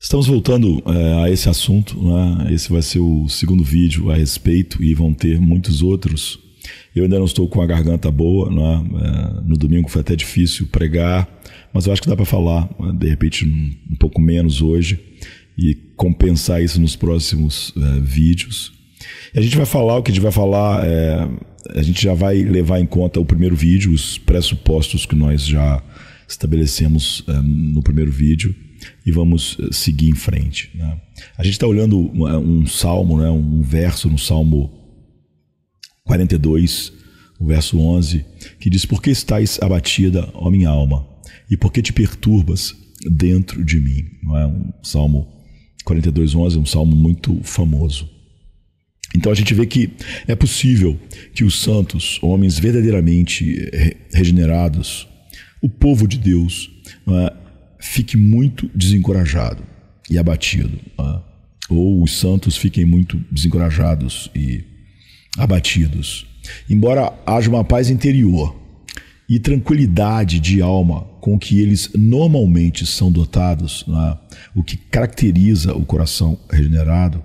Estamos voltando é, a esse assunto, né? esse vai ser o segundo vídeo a respeito e vão ter muitos outros. Eu ainda não estou com a garganta boa, né? Eh, no domingo foi até difícil pregar, mas eu acho que dá para falar, né? de repente, um, pouco menos hoje e compensar isso nos próximos é, vídeos. E a gente vai falar o que a gente vai falar, é, a gente já vai levar em conta o primeiro vídeo, os pressupostos que nós já estabelecemos no primeiro vídeo e vamos eh, seguir em frente. Né? A gente está olhando um, um salmo, né? um verso no Salmo 42, o verso 11, que diz: Por que estás abatida, ó minha alma? E por que te perturbas dentro de mim? Não é um salmo 42, 11, é um salmo muito famoso. Então a gente vê que é possível que os santos, homens verdadeiramente regenerados, o povo de Deus, é? fique muito desencorajado e abatido. Né? Ou os santos fiquem muito desencorajados e abatidos. Embora haja uma paz interior e tranquilidade de alma com que eles normalmente são dotados, né? o que caracteriza o coração regenerado,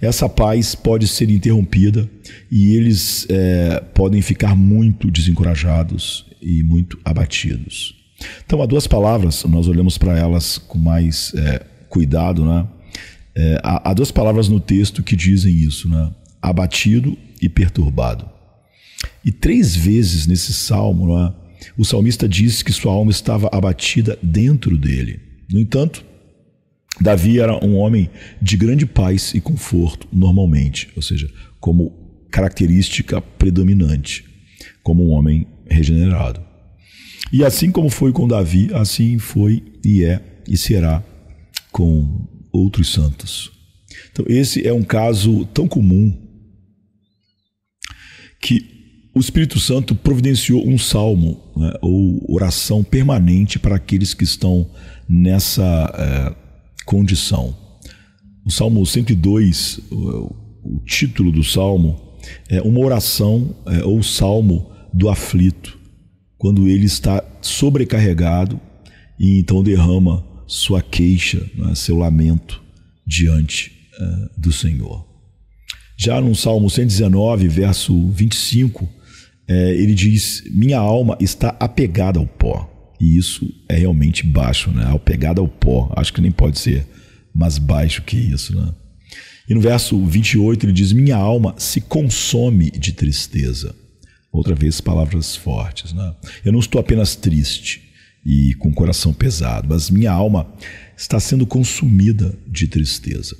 essa paz pode ser interrompida e eles é, podem ficar muito desencorajados e muito abatidos. Então, há duas palavras, nós olhamos para elas com mais é, cuidado, né? É, há, há, duas palavras no texto que dizem isso, né? Abatido e perturbado. E três vezes nesse salmo, né, o salmista diz que sua alma estava abatida dentro dele. No entanto, Davi era um homem de grande paz e conforto, normalmente, ou seja, como característica predominante, como um homem regenerado. E assim como foi com Davi, assim foi e é e será com outros santos. Então, esse é um caso tão comum que o Espírito Santo providenciou um salmo né, ou oração permanente para aqueles que estão nessa é, condição. O Salmo 102, o, o título do salmo, é uma oração é, ou salmo do aflito quando ele está sobrecarregado e então derrama sua queixa, né, seu lamento diante uh, do Senhor. Já no Salmo 119, verso 25, é, eh, ele diz: Minha alma está apegada ao pó. E isso é realmente baixo, né? Apegada ao pó. Acho que nem pode ser mais baixo que isso, né? E no verso 28 ele diz: Minha alma se consome de tristeza outra vez palavras fortes. Né? Eu não estou apenas triste e com o coração pesado, mas minha alma está sendo consumida de tristeza.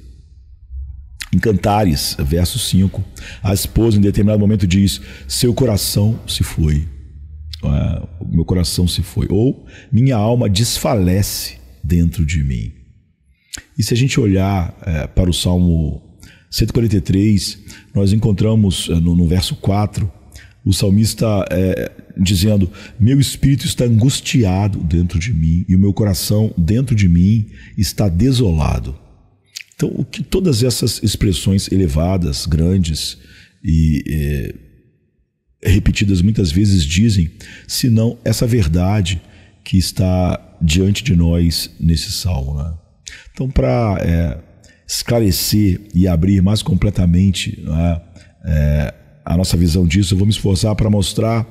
Em Cantares, verso 5, a esposa em determinado momento diz: Seu coração se foi, é, meu coração se foi, ou minha alma desfalece dentro de mim. E se a gente olhar é, para o Salmo 143, nós encontramos é, no, no verso 4 o salmista é, dizendo: Meu espírito está angustiado dentro de mim e o meu coração dentro de mim está desolado. Então, o que todas essas expressões elevadas, grandes e é, repetidas muitas vezes dizem, senão essa verdade que está diante de nós nesse salmo. Né? Então, para é, esclarecer e abrir mais completamente né, é, a nossa visão disso, eu vou me esforçar para mostrar,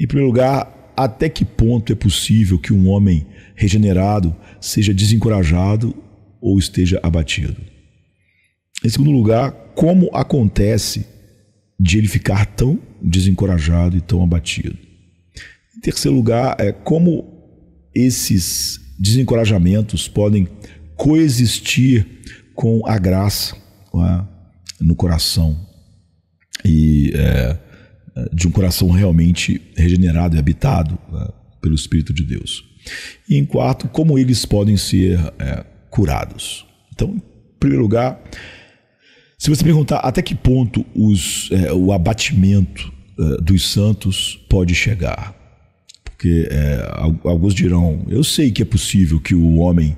em primeiro lugar, até que ponto é possível que um homem regenerado seja desencorajado ou esteja abatido. Em segundo lugar, como acontece de ele ficar tão desencorajado e tão abatido. Em terceiro lugar, é como esses desencorajamentos podem coexistir com a graça é? no coração e é, de um coração realmente regenerado e habitado né, pelo Espírito de Deus. E em quarto, como eles podem ser é, curados. Então, em primeiro lugar, se você perguntar até que ponto os, é, o abatimento é, dos santos pode chegar, porque é, alguns dirão: eu sei que é possível que o homem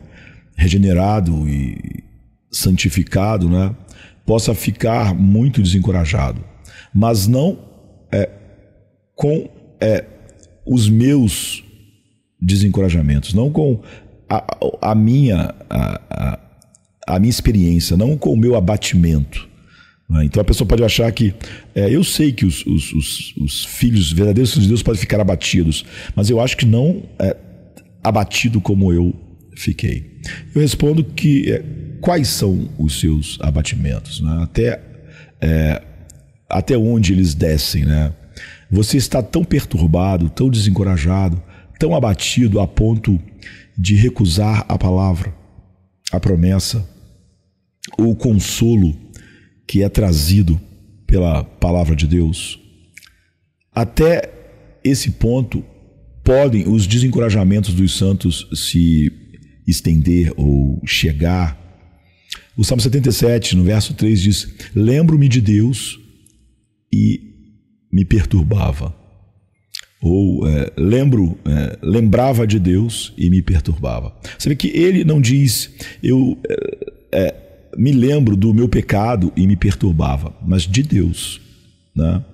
regenerado e santificado, né, possa ficar muito desencorajado mas não é, com é, os meus desencorajamentos, não com a, a minha a, a, a, minha experiência, não com o meu abatimento. Né? Então a pessoa pode achar que é, eu sei que os, os, os, os, filhos verdadeiros filhos de Deus podem ficar abatidos, mas eu acho que não é, abatido como eu fiquei. Eu respondo que é, quais são os seus abatimentos, né? até é, até onde eles descem, né? Você está tão perturbado, tão desencorajado, tão abatido a ponto de recusar a palavra, a promessa, ou o consolo que é trazido pela palavra de Deus. Até esse ponto podem os desencorajamentos dos santos se estender ou chegar. O Salmo 77, no verso 3 diz: "Lembro-me de Deus e me perturbava. Ou é, lembro, é, lembrava de Deus e me perturbava. Você vê que ele não diz, eu é, é, me lembro do meu pecado e me perturbava, mas de Deus. Né?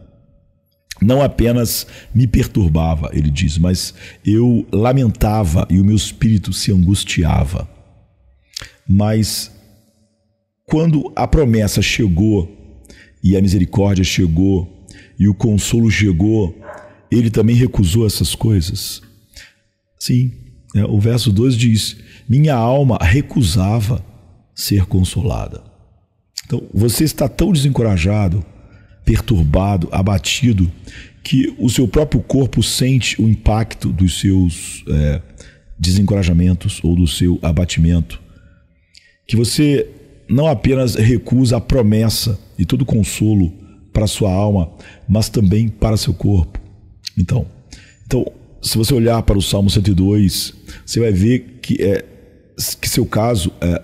Não apenas me perturbava, ele diz, mas eu lamentava e o meu espírito se angustiava. Mas quando a promessa chegou e a misericórdia chegou e o consolo chegou, ele também recusou essas coisas? Sim, né, o verso 2 diz: Minha alma recusava ser consolada. Então, você está tão desencorajado, perturbado, abatido, que o seu próprio corpo sente o impacto dos seus é, desencorajamentos ou do seu abatimento. Que você não apenas recusa a promessa e todo consolo para sua alma, mas também para seu corpo. Então, então, se você olhar para o Salmo 102, você vai ver que é que seu caso é,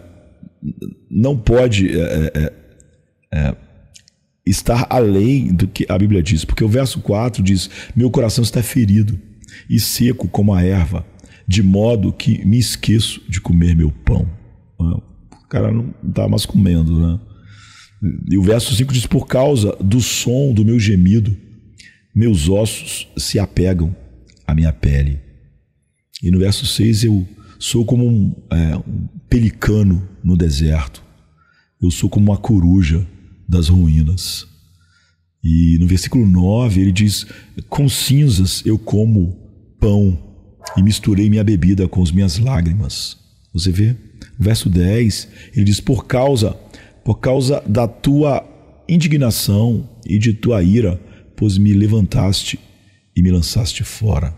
não pode é, é, é, é estar além do que a Bíblia diz, porque o verso 4 diz: Meu coração está ferido e seco como a erva, de modo que me esqueço de comer meu pão. O cara não está mais comendo, né? E o verso 5 diz: Por causa do som do meu gemido, meus ossos se apegam à minha pele. E no verso 6 eu sou como um, é, um pelicano no deserto. Eu sou como uma coruja das ruínas. E no versículo 9 ele diz: Com cinzas eu como pão e misturei minha bebida com as minhas lágrimas. Você vê? verso 10, ele diz: Por causa, por causa da tua indignação e de tua ira, pois me levantaste e me lançaste fora.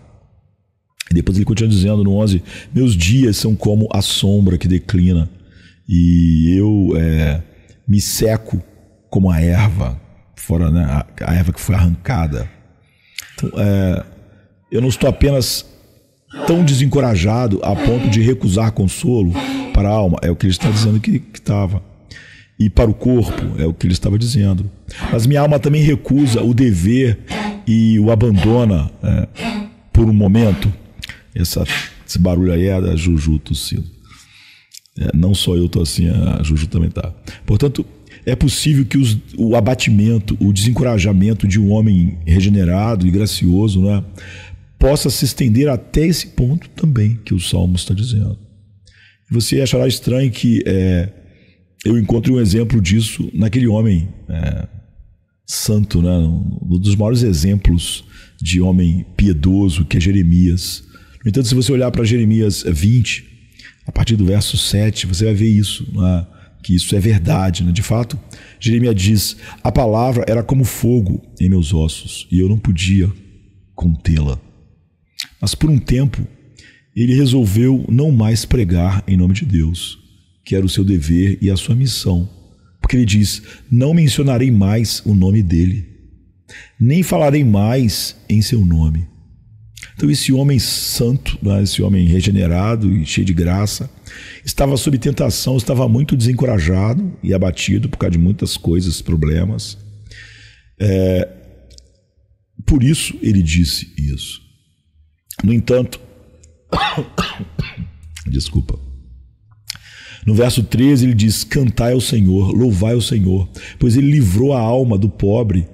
E depois ele continua dizendo no 11: Meus dias são como a sombra que declina, e eu é, me seco como a erva, fora né, a, a erva que foi arrancada. Então, é, eu não estou apenas tão desencorajado a ponto de recusar consolo, para a alma, é o que ele está dizendo que estava. E para o corpo, é o que ele estava dizendo. Mas minha alma também recusa o dever e o abandona é, por um momento. Essa, esse barulho aí é da Juju tossindo. É, não só eu estou assim, a Juju também está Portanto, é possível que os, o abatimento, o desencorajamento de um homem regenerado e gracioso, né, possa se estender até esse ponto também que o Salmo está dizendo. Você achará estranho que é, eu encontre um exemplo disso naquele homem é, santo, né? um dos maiores exemplos de homem piedoso, que é Jeremias. No entanto, se você olhar para Jeremias 20, a partir do verso 7, você vai ver isso, né? que isso é verdade. Né? De fato, Jeremias diz: A palavra era como fogo em meus ossos e eu não podia contê-la. Mas por um tempo ele resolveu não mais pregar em nome de Deus, que era o seu dever e a sua missão. Porque ele diz: Não mencionarei mais o nome dele, nem falarei mais em seu nome. Então, esse homem santo, né, esse homem regenerado e cheio de graça, estava sob tentação, estava muito desencorajado e abatido por causa de muitas coisas, problemas. É, por isso ele disse isso. No entanto, Desculpa. No verso 13 ele diz: Cantai ao Senhor, louvai ao Senhor, pois ele livrou a alma do pobre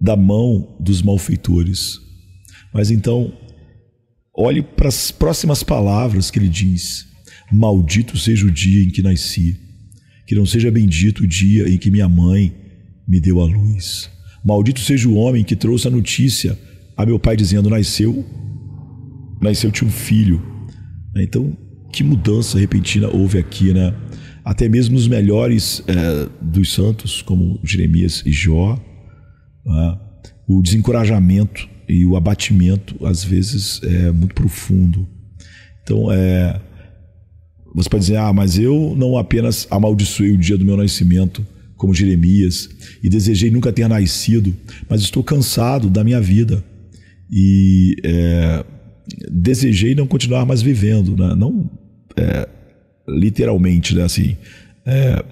da mão dos malfeitores. Mas então, olhe para as próximas palavras que ele diz: Maldito seja o dia em que nasci, que não seja bendito o dia em que minha mãe me deu a luz. Maldito seja o homem que trouxe a notícia a meu pai dizendo: Nasceu Nasceu tinha um filho. Né, então, que mudança repentina houve aqui, né? Até mesmo os melhores é, dos santos, como Jeremias e Jó, né? o desencorajamento e o abatimento, às vezes, é muito profundo. Então, é, você pode dizer, ah, mas eu não apenas amaldiçoei o dia do meu nascimento, como Jeremias, e desejei nunca ter nascido, mas estou cansado da minha vida. E é, desejei não continuar mais vivendo, né? não é, literalmente, né? assim, é,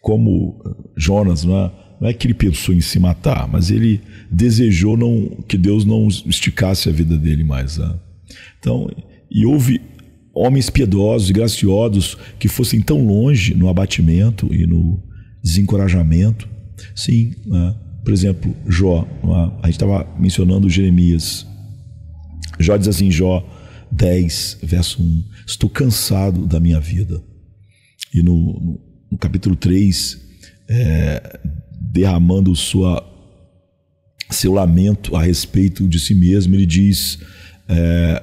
como Jonas, não é, não é que ele pensou em se matar, mas ele desejou não, que Deus não esticasse a vida dele mais. Né? Então, e houve homens piedosos e graciosos que fossem tão longe no abatimento e no desencorajamento. Sim, né? por exemplo, Jó, é? a gente estava mencionando Jeremias Jó diz assim, Jó 10, verso 1. Estou cansado da minha vida. E no, no, no capítulo 3, é, derramando sua, seu lamento a respeito de si mesmo, ele diz é,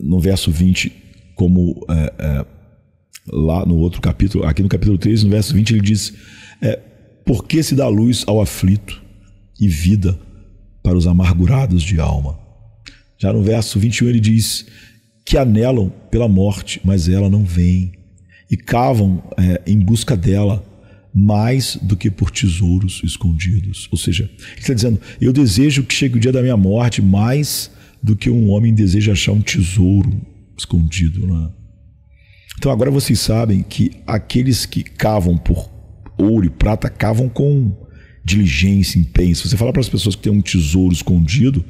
no verso 20, como é, é, lá no outro capítulo, aqui no capítulo 3, no verso 20, ele diz: é, Por que se dá luz ao aflito e vida para os amargurados de alma? Já no verso 21 ele diz que anelam pela morte, mas ela não vem, e cavam é, em busca dela mais do que por tesouros escondidos. Ou seja, ele está dizendo: eu desejo que chegue o dia da minha morte mais do que um homem deseja achar um tesouro escondido. Né? Então agora vocês sabem que aqueles que cavam por ouro e prata cavam com diligência, empenho. Se você falar para as pessoas que tem um tesouro escondido,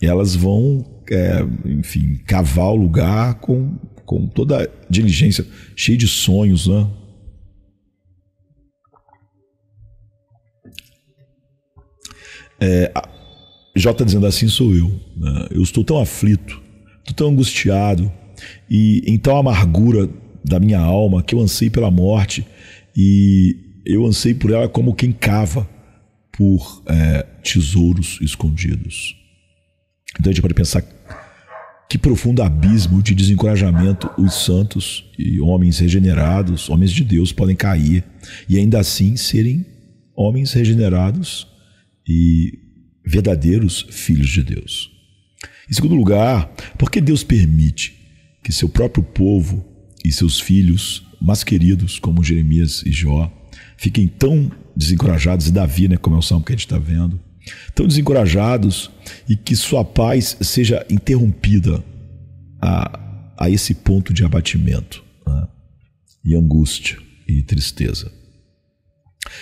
elas vão, é, enfim, cavar o lugar com, com toda a diligência, cheio de sonhos, né? É, J tá dizendo assim sou eu. Né? Eu estou tão aflito, estou tão angustiado e em tal amargura da minha alma que eu ansei pela morte e eu ansei por ela como quem cava por é, tesouros escondidos. Então a gente pode pensar que profundo abismo de desencorajamento os santos e homens regenerados, homens de Deus, podem cair e ainda assim serem homens regenerados e verdadeiros filhos de Deus. Em segundo lugar, porque Deus permite que seu próprio povo e seus filhos mais queridos, como Jeremias e Jó, fiquem tão desencorajados, e Davi, né, como é o salmo que a gente está vendo, tão desencorajados e que sua paz seja interrompida a, a esse ponto de abatimento né? e angústia e tristeza.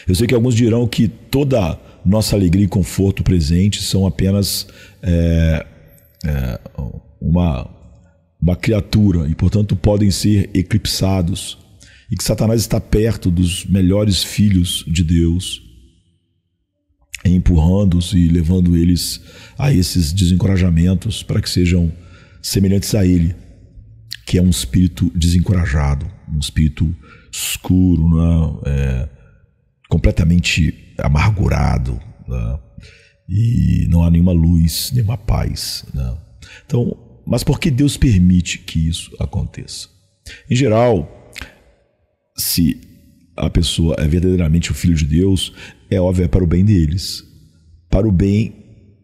Eu sei que alguns dirão que toda nossa alegria e conforto presente são apenas é, é, uma, uma criatura e, portanto, podem ser eclipsados e que Satanás está perto dos melhores filhos de Deus, empurrando-os e levando eles a esses desencorajamentos para que sejam semelhantes a ele, que é um espírito desencorajado, um espírito escuro, é? é, completamente amargurado, né? e não há nenhuma luz, nenhuma paz. Né? Então, mas por que Deus permite que isso aconteça? Em geral, se a pessoa é verdadeiramente o filho de Deus, é óbvio, é para o bem deles, para o bem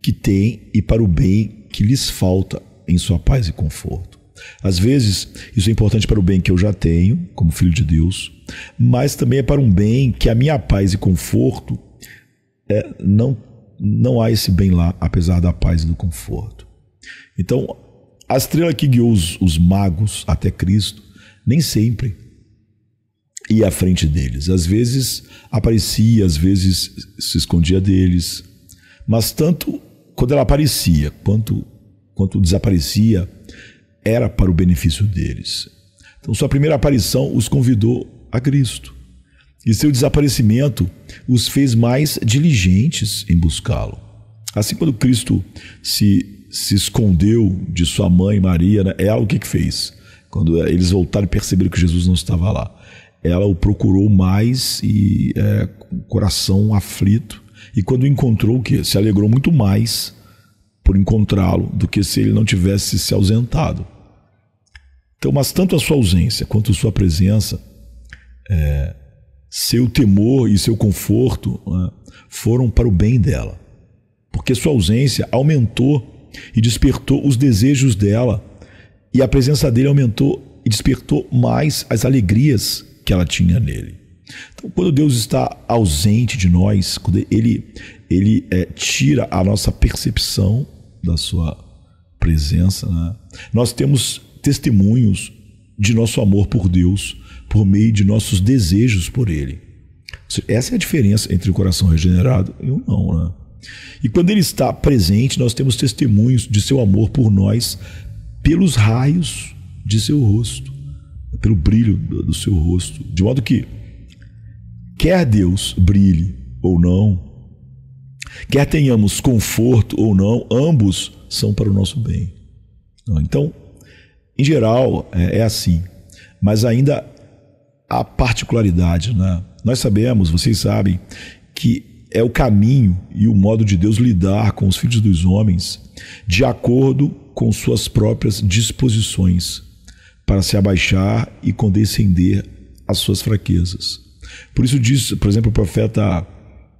que tem e para o bem que lhes falta em sua paz e conforto. Às vezes, isso é importante para o bem que eu já tenho, como filho de Deus, mas também é para um bem que a minha paz e conforto é, não, não há esse bem lá, apesar da paz e do conforto. Então, a estrela que guiou os, os magos até Cristo, nem sempre ir à frente deles. Às vezes aparecia, às vezes se escondia deles. Mas tanto quando ela aparecia quanto, quanto desaparecia, era para o benefício deles. Então, sua primeira aparição os convidou a Cristo. E seu desaparecimento os fez mais diligentes em buscá-lo. Assim, quando Cristo se, se escondeu de sua mãe Maria, né, ela é o que, que fez? Quando eles voltaram e perceberam que Jesus não estava lá ela o procurou mais e é, coração aflito. E quando encontrou o que? Se alegrou muito mais por encontrá-lo do que se ele não tivesse se ausentado. Então, mas tanto a sua ausência quanto a sua presença, é, seu temor e seu conforto né, foram para o bem dela, porque sua ausência aumentou e despertou os desejos dela, e a presença dele aumentou e despertou mais as alegrias que ela tinha nele. Então, quando Deus está ausente de nós, quando Ele, ele é, tira a nossa percepção da Sua presença, né? nós temos testemunhos de nosso amor por Deus por meio de nossos desejos por Ele. Essa é a diferença entre o coração regenerado e o não. Né? E quando Ele está presente, nós temos testemunhos de seu amor por nós pelos raios de seu rosto. É pelo brilho do seu rosto. De modo que, quer Deus brilhe ou não, quer tenhamos conforto ou não, ambos são para o nosso bem. Então, em geral, é, é assim. Mas ainda a particularidade, né? Nós sabemos, vocês sabem, que é o caminho e o modo de Deus lidar com os filhos dos homens de acordo com suas próprias disposições para se abaixar e condescender às suas fraquezas. Por isso diz, por exemplo, o profeta,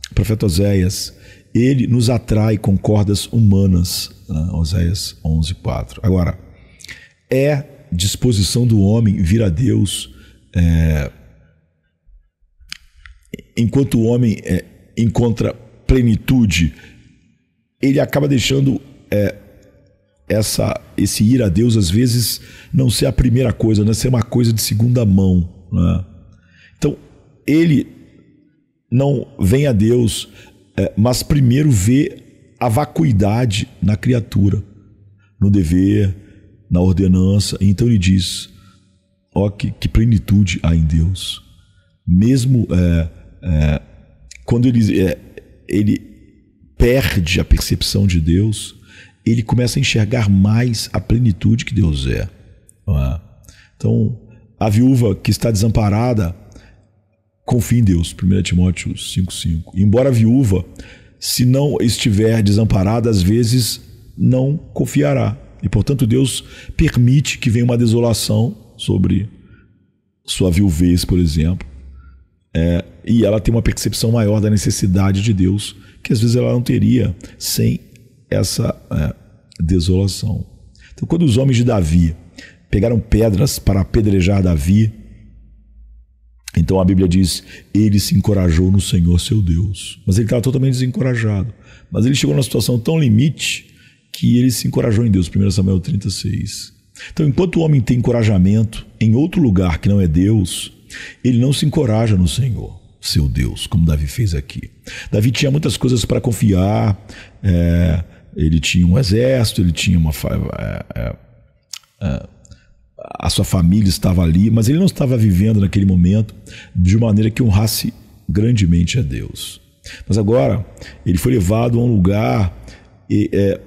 o profeta Oséias, ele nos atrai com cordas humanas, né? Oséias 11, 4. Agora, é disposição do homem vir a Deus é, enquanto o homem é, encontra plenitude, ele acaba deixando é, essa, esse ir a Deus às vezes não ser a primeira coisa, né? ser uma coisa de segunda mão. Né? Então, ele não vem a Deus, é, mas primeiro vê a vacuidade na criatura, no dever, na ordenança. Então ele diz: ó, que, que, plenitude há em Deus. Mesmo é, é, quando ele, é, ele perde a percepção de Deus ele começa a enxergar mais a plenitude que Deus é. é? Então, a viúva que está desamparada, confia em Deus. 1 Timóteo 5,5. Embora a viúva, se não estiver desamparada, às vezes não confiará. E, portanto, Deus permite que venha uma desolação sobre sua viuvez, por exemplo. É, e ela tem uma percepção maior da necessidade de Deus, que às vezes ela não teria sem essa é, desolação. Então, quando os homens de Davi pegaram pedras para apedrejar Davi, então a Bíblia diz: ele se encorajou no Senhor seu Deus. Mas ele estava totalmente desencorajado. Mas ele chegou numa situação tão limite que ele se encorajou em Deus. 1 Samuel 36. Então, enquanto o homem tem encorajamento em outro lugar que não é Deus, ele não se encoraja no Senhor, seu Deus, como Davi fez aqui. Davi tinha muitas coisas para confiar, é, ele tinha um exército, ele tinha uma. É, é, é, a sua família estava ali, mas ele não estava vivendo naquele momento de maneira que honrasse grandemente a Deus. Mas agora, ele foi levado a um lugar e, é,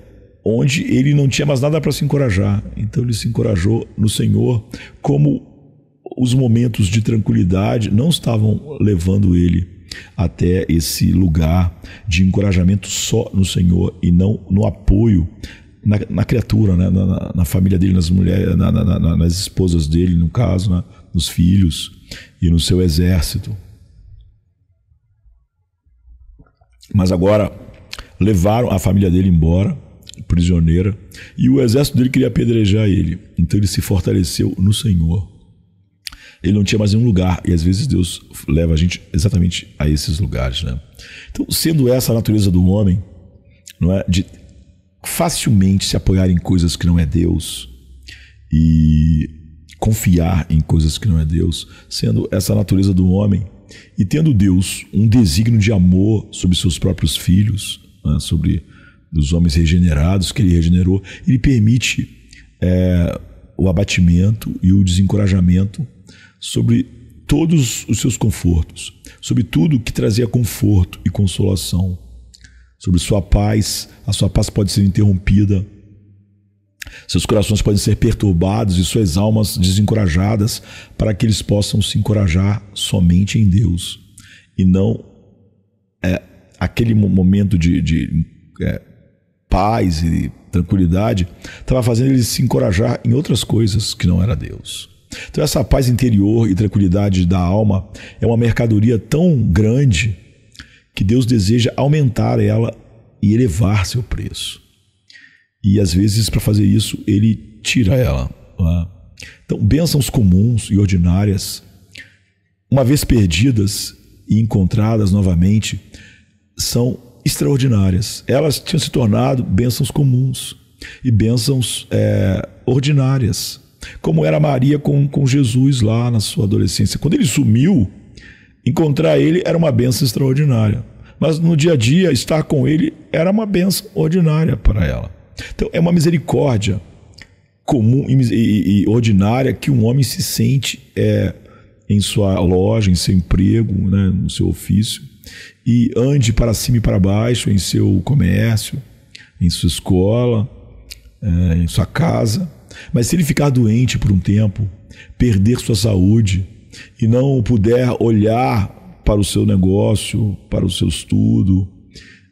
onde ele não tinha mais nada para se encorajar. Então, ele se encorajou no Senhor, como os momentos de tranquilidade não estavam levando ele até esse lugar de encorajamento só no Senhor e não no apoio na, na criatura, né? na, na, na, família dele, nas mulheres, nas esposas dele, no caso, né? nos filhos e no seu exército. Mas agora levaram a família dele embora, prisioneira, e o exército dele queria apedrejar ele. Então ele se fortaleceu no Senhor ele não tinha mais nenhum lugar. E às vezes Deus leva a gente exatamente a esses lugares, né? Então, sendo essa a natureza do homem, não é? De facilmente se apoiar em coisas que não é Deus e confiar em coisas que não é Deus, sendo essa a natureza do homem e tendo Deus um desígnio de amor sobre seus próprios filhos, né? sobre os homens regenerados que ele regenerou, ele permite é, o abatimento e o desencorajamento sobre todos os seus confortos, sobre tudo que trazia conforto e consolação, sobre sua paz. A sua paz pode ser interrompida, seus corações podem ser perturbados e suas almas desencorajadas, para que eles possam se encorajar somente em Deus e não é, aquele momento de, de é, paz e tranquilidade estava fazendo eles se encorajar em outras coisas que não era Deus. Então, essa paz interior e tranquilidade da alma é uma mercadoria tão grande que Deus deseja aumentar ela e elevar seu preço. E às vezes, para fazer isso, ele tira é. ela. É? Então, bênçãos comuns e ordinárias, uma vez perdidas e encontradas novamente, são extraordinárias. Elas tinham se tornado bênçãos comuns e bênçãos é, ordinárias como era Maria com, com Jesus lá na sua adolescência. Quando ele sumiu, encontrar ele era uma benção extraordinária. Mas no dia a dia, estar com ele era uma benção ordinária para ela. Então, é uma misericórdia comum e, e, e ordinária que um homem se sente é, em sua loja, em seu emprego, né, no seu ofício, e ande para cima e para baixo em seu comércio, em sua escola, é, em sua casa mas se ele ficar doente por um tempo, perder sua saúde e não puder olhar para o seu negócio, para o seu estudo,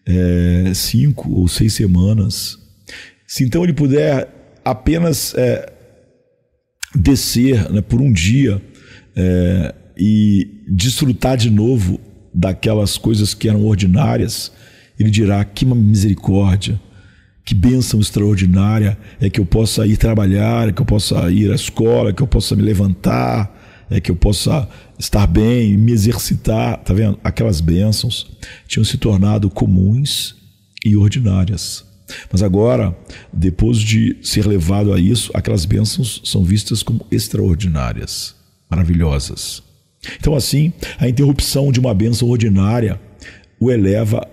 é, cinco ou seis semanas, se então ele puder apenas é, descer né, por um dia é, e desfrutar de novo daquelas coisas que eram ordinárias, ele dirá: que misericórdia! Que bênção extraordinária é que eu possa ir trabalhar, é que eu possa ir à escola, é que eu possa me levantar, é que eu possa estar bem, me exercitar, tá vendo? Aquelas bênçãos tinham se tornado comuns e ordinárias. Mas agora, depois de ser levado a isso, aquelas bênçãos são vistas como extraordinárias, maravilhosas. Então, assim, a interrupção de uma bênção ordinária o eleva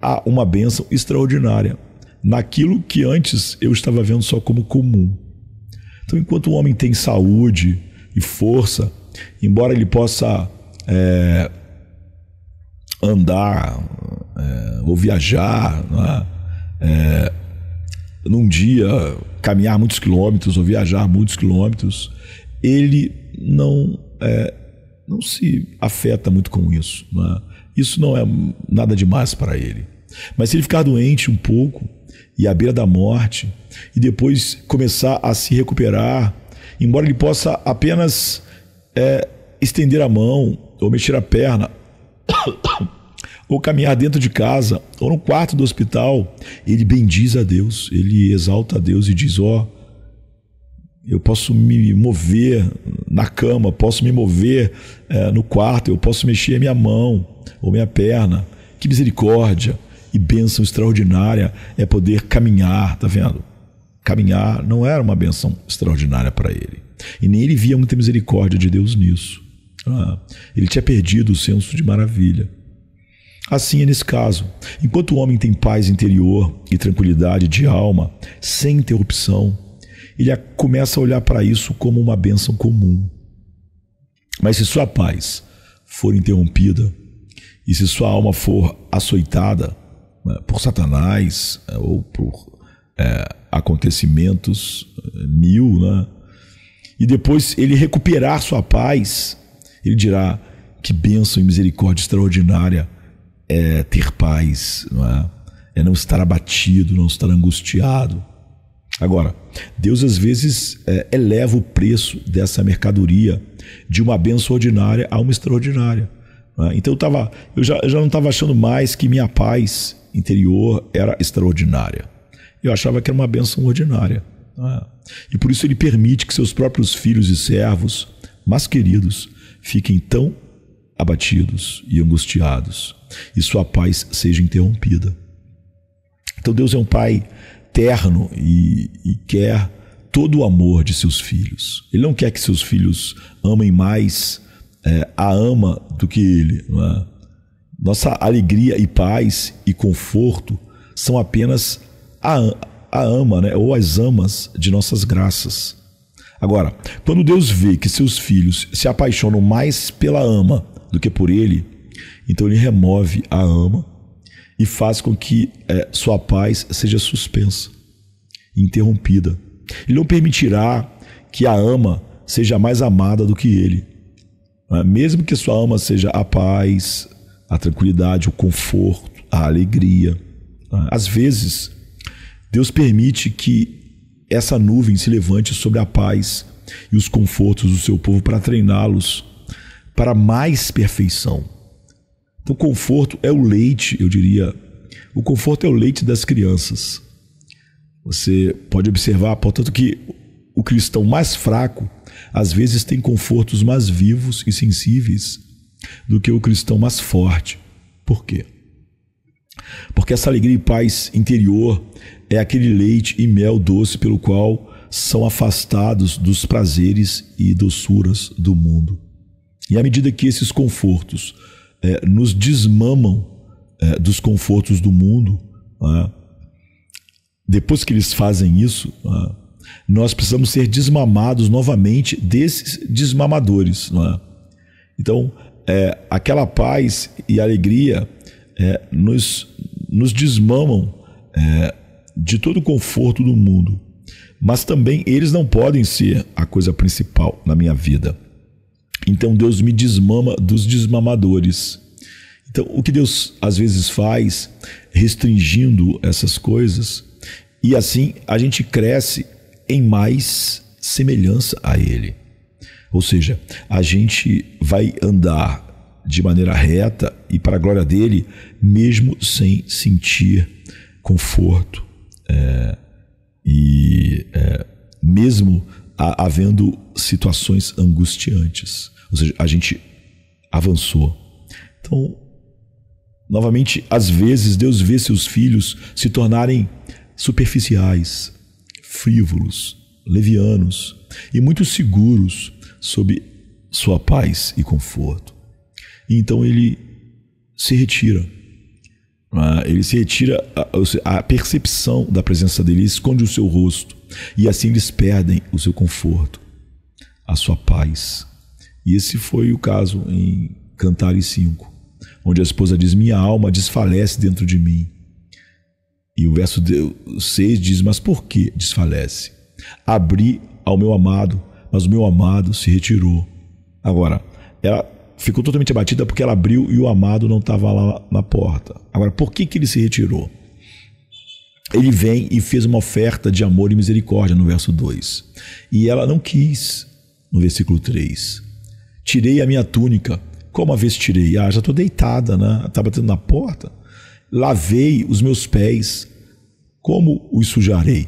a uma bênção extraordinária naquilo que antes eu estava vendo só como comum. Então, enquanto o homem tem saúde e força, embora ele possa é, andar é, ou viajar, é, é? num dia caminhar muitos quilômetros ou viajar muitos quilômetros, ele não é, não se afeta muito com isso. É. isso não é nada demais para ele. Mas se ele ficar doente um pouco, e à beira da morte, e depois começar a se recuperar, embora ele possa apenas é, estender a mão, ou mexer a perna, ou caminhar dentro de casa, ou no quarto do hospital, ele bendiz a Deus, ele exalta a Deus e diz: Ó, oh, eu posso me mover na cama, posso me mover é, no quarto, eu posso mexer minha mão ou minha perna. Que misericórdia! e bênção extraordinária é poder caminhar, tá vendo? Caminhar não era uma bênção extraordinária para ele. E nem ele via muita misericórdia de Deus nisso. Ah, ele tinha perdido o senso de maravilha. Assim é nesse caso. Enquanto o homem tem paz interior e tranquilidade de alma, sem interrupção, ele começa a olhar para isso como uma bênção comum. Mas se sua paz for interrompida e se sua alma for açoitada, né, por Satanás eh, ou por é, acontecimentos eh, mil, né? e depois ele recuperar sua paz, ele dirá: que bênção e misericórdia extraordinária é ter paz, não é? é não estar abatido, não estar angustiado. Agora, Deus às vezes é, eleva o preço dessa mercadoria de uma benção ordinária a uma extraordinária. Né? Então eu, tava, eu, já, eu já não estava achando mais que minha paz interior era extraordinária. Eu achava que era uma benção ordinária. É? E por isso ele permite que seus próprios filhos e servos, mais queridos, fiquem tão abatidos e angustiados, e sua paz seja interrompida. Então Deus é um pai terno e, e quer todo o amor de seus filhos. Ele não quer que seus filhos amem mais é, a ama do que ele. É? Nossa alegria e paz e conforto são apenas a, a ama, né? ou as amas de nossas graças. Agora, quando Deus vê que seus filhos se apaixonam mais pela ama do que por ele, então ele remove a ama e faz com que é, sua paz seja suspensa, interrompida. Ele não permitirá que a ama seja mais amada do que ele. É? Mesmo que sua alma seja a paz, a tranquilidade, o conforto, a alegria. É? Às vezes, Deus permite que essa nuvem se levante sobre a paz e os confortos do seu povo para treiná-los para mais perfeição. O então, conforto é o leite, eu diria. O conforto é o leite das crianças. Você pode observar, portanto, que o cristão mais fraco às vezes tem confortos mais vivos e sensíveis do que o cristão mais forte. Por quê? Porque essa alegria e paz interior é aquele leite e mel doce pelo qual são afastados dos prazeres e doçuras do mundo. E à medida que esses confortos é, nos desmamam é, dos confortos do mundo, ah, depois que eles fazem isso, ah, nós precisamos ser desmamados novamente desses desmamadores. Não é? Então, é, aquela paz e alegria é, nos, nos desmamam é, de todo o conforto do mundo. Mas também eles não podem ser a coisa principal na minha vida. Então Deus me desmama dos desmamadores. Então, o que Deus às vezes faz, restringindo essas coisas, e assim a gente cresce em mais semelhança a Ele. Ou seja, a gente vai andar de maneira reta e para a glória dele, mesmo sem sentir conforto é, e é, mesmo a, havendo situações angustiantes. Ou seja, a gente avançou. Então, novamente, às vezes Deus vê seus filhos se tornarem superficiais, frívolos, levianos e muito seguros sob sua paz e conforto. E então ele se retira. É? Ele se retira, a percepção da presença dele esconde o seu rosto, e assim eles perdem o seu conforto, a sua paz. E esse foi o caso em Cantares 5, onde a esposa diz: Minha alma desfalece dentro de mim e o verso 6 diz: Mas por que desfalece? Abri ao meu amado, mas o meu amado se retirou. Agora, ela ficou totalmente abatida porque ela abriu e o amado não estava lá na porta. Agora, por que, que ele se retirou? Ele vem e fez uma oferta de amor e misericórdia no verso 2. E ela não quis, no versículo 3. Tirei a minha túnica. Como a tirei. Ah, já estou deitada, né? Está batendo na porta lavei os meus pés, como os sujarei?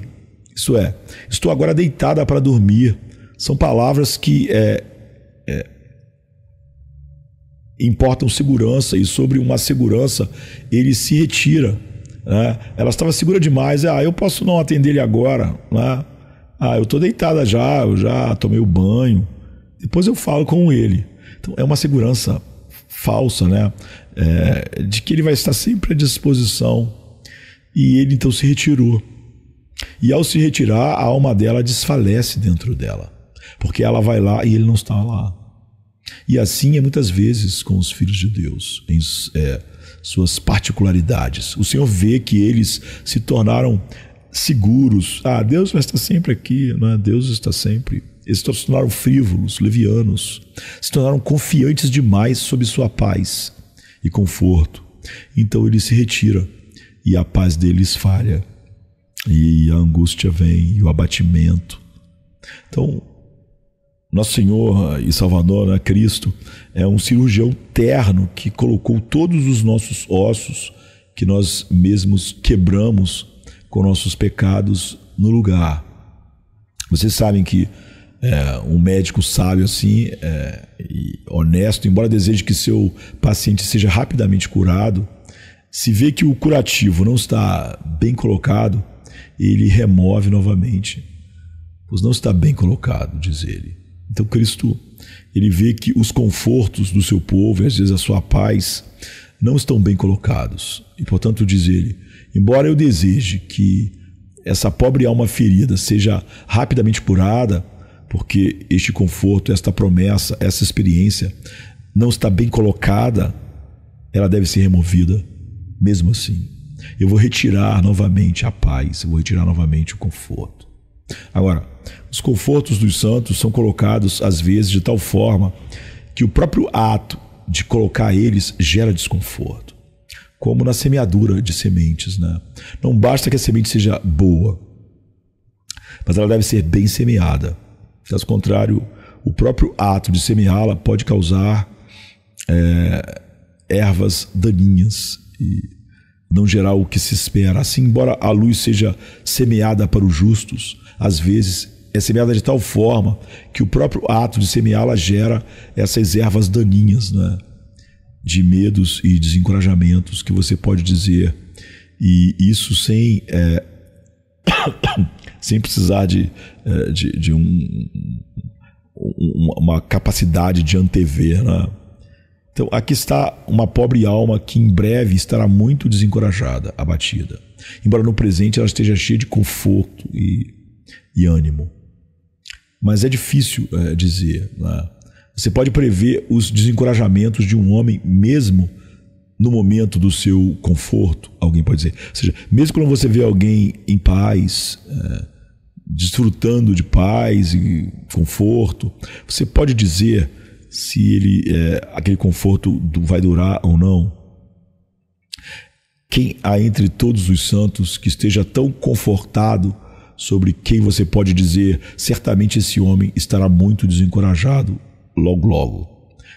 Isso é, estou agora deitada para dormir. São palavras que é, é, importam segurança e sobre uma segurança ele se retira. Né? Ela estava segura demais. Ah, eu posso não atender ele agora. Né? Ah, eu estou deitada já, eu já tomei o banho. Depois eu falo com ele. Então é uma segurança falsa, né? É, de que ele vai estar sempre à disposição. E ele então se retirou. E ao se retirar, a alma dela desfalece dentro dela, porque ela vai lá e ele não está lá. E assim é muitas vezes com os filhos de Deus, em é, suas particularidades. O Senhor vê que eles se tornaram seguros. Ah, Deus vai estar sempre aqui, é? Deus está sempre eles se tornaram frívolos, levianos, se tornaram confiantes demais sob sua paz e conforto. Então ele se retira e a paz deles falha, e a angústia vem, e o abatimento. Então, nosso Senhor e Salvador, né, Cristo, é um cirurgião terno que colocou todos os nossos ossos que nós mesmos quebramos com nossos pecados no lugar. Vocês sabem que é, um médico sábio assim é, e honesto, embora deseje que seu paciente seja rapidamente curado, se vê que o curativo não está bem colocado, ele remove novamente, pois não está bem colocado, diz ele. Então Cristo, ele vê que os confortos do seu povo e às vezes a sua paz não estão bem colocados. E portanto diz ele, embora eu deseje que essa pobre alma ferida seja rapidamente curada, porque este conforto, esta promessa, essa experiência não está bem colocada, ela deve ser removida, mesmo assim. Eu vou retirar novamente a paz, eu vou retirar novamente o conforto. Agora, os confortos dos santos são colocados, às vezes, de tal forma que o próprio ato de colocar eles gera desconforto. Como na semeadura de sementes, né? Não basta que a semente seja boa, mas ela deve ser bem semeada. Caso contrário, o próprio ato de semeá-la pode causar é, ervas daninhas e não gerar o que se espera. Assim, embora a luz seja semeada para os justos, às vezes é semeada de tal forma que o próprio ato de semeá-la gera essas ervas daninhas, né? de medos e desencorajamentos que você pode dizer. E isso sem. É sem precisar de, eh, de, de um, uma capacidade de antever. Né? Então, aqui está uma pobre alma que em breve estará muito desencorajada, abatida. Embora no presente ela esteja cheia de conforto e, e ânimo. Mas é difícil é, dizer. Né? Você pode prever os desencorajamentos de um homem mesmo no momento do seu conforto, alguém pode dizer. Ou seja, mesmo quando você vê alguém em paz, é, desfrutando de paz e conforto. Você pode dizer se ele é, aquele conforto vai durar ou não. Quem há entre todos os santos que esteja tão confortado sobre quem você pode dizer, certamente esse homem estará muito desencorajado logo, logo.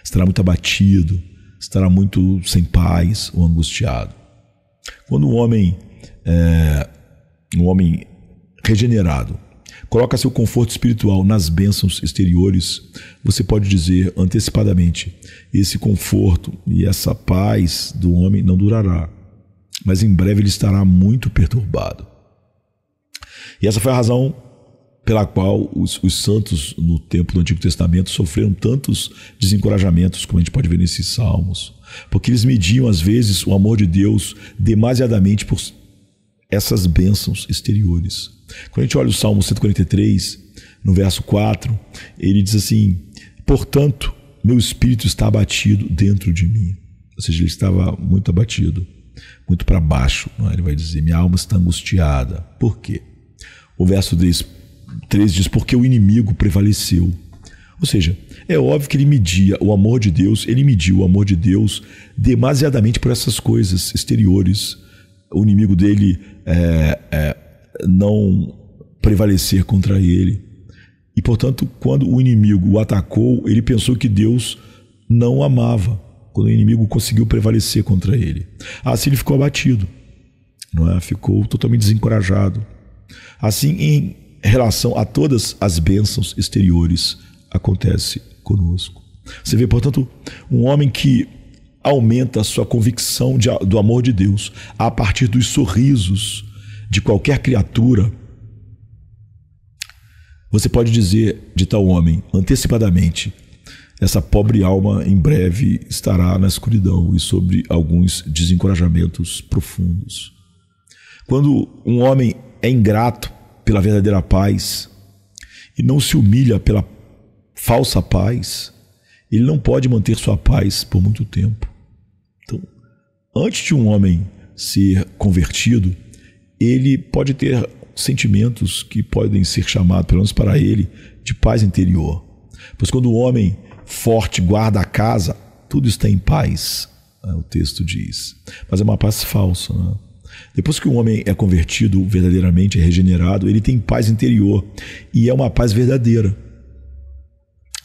Estará muito abatido, estará muito sem paz ou angustiado. Quando um homem, é, um homem regenerado, coloca seu conforto espiritual nas bênçãos exteriores, você pode dizer antecipadamente: esse conforto e essa paz do homem não durará, mas em breve ele estará muito perturbado. E essa foi a razão pela qual os, os, santos no tempo do Antigo Testamento sofreram tantos desencorajamentos, como a gente pode ver nesses salmos. Porque eles mediam, às vezes, o amor de Deus demasiadamente por, essas bênçãos exteriores. Quando a gente olha o Salmo 143, no verso 4, ele diz assim: Portanto, meu espírito está abatido dentro de mim. Ou seja, ele estava muito abatido, muito para baixo. É? Ele vai dizer: Minha alma está angustiada. Por quê? O verso 3, 3 diz: Porque o inimigo prevaleceu. Ou seja, é óbvio que ele media o amor de Deus, ele mediu o amor de Deus demasiadamente por essas coisas exteriores o inimigo dele é, é, não prevalecer contra ele. E, portanto, quando o inimigo o atacou, ele pensou que Deus não o amava, quando o inimigo conseguiu prevalecer contra ele. Assim ele ficou abatido, não é? ficou totalmente desencorajado. Assim, em relação a todas as bênçãos exteriores, acontece conosco. Você vê, portanto, um homem que aumenta a sua convicção de, do amor de Deus a partir dos sorrisos de qualquer criatura. Você pode dizer de tal homem antecipadamente: essa pobre alma em breve estará na escuridão e sobre alguns desencorajamentos profundos. Quando um homem é ingrato pela verdadeira paz e não se humilha pela falsa paz, ele não pode manter sua paz por muito tempo. Antes de um homem ser convertido, ele pode ter sentimentos que podem ser chamados, pelo menos para ele, de paz interior. Pois quando o homem forte guarda a casa, tudo está em paz, né? o texto diz. Mas é uma paz falsa. Né? Depois que o homem é convertido verdadeiramente, é regenerado, ele tem paz interior. E é uma paz verdadeira.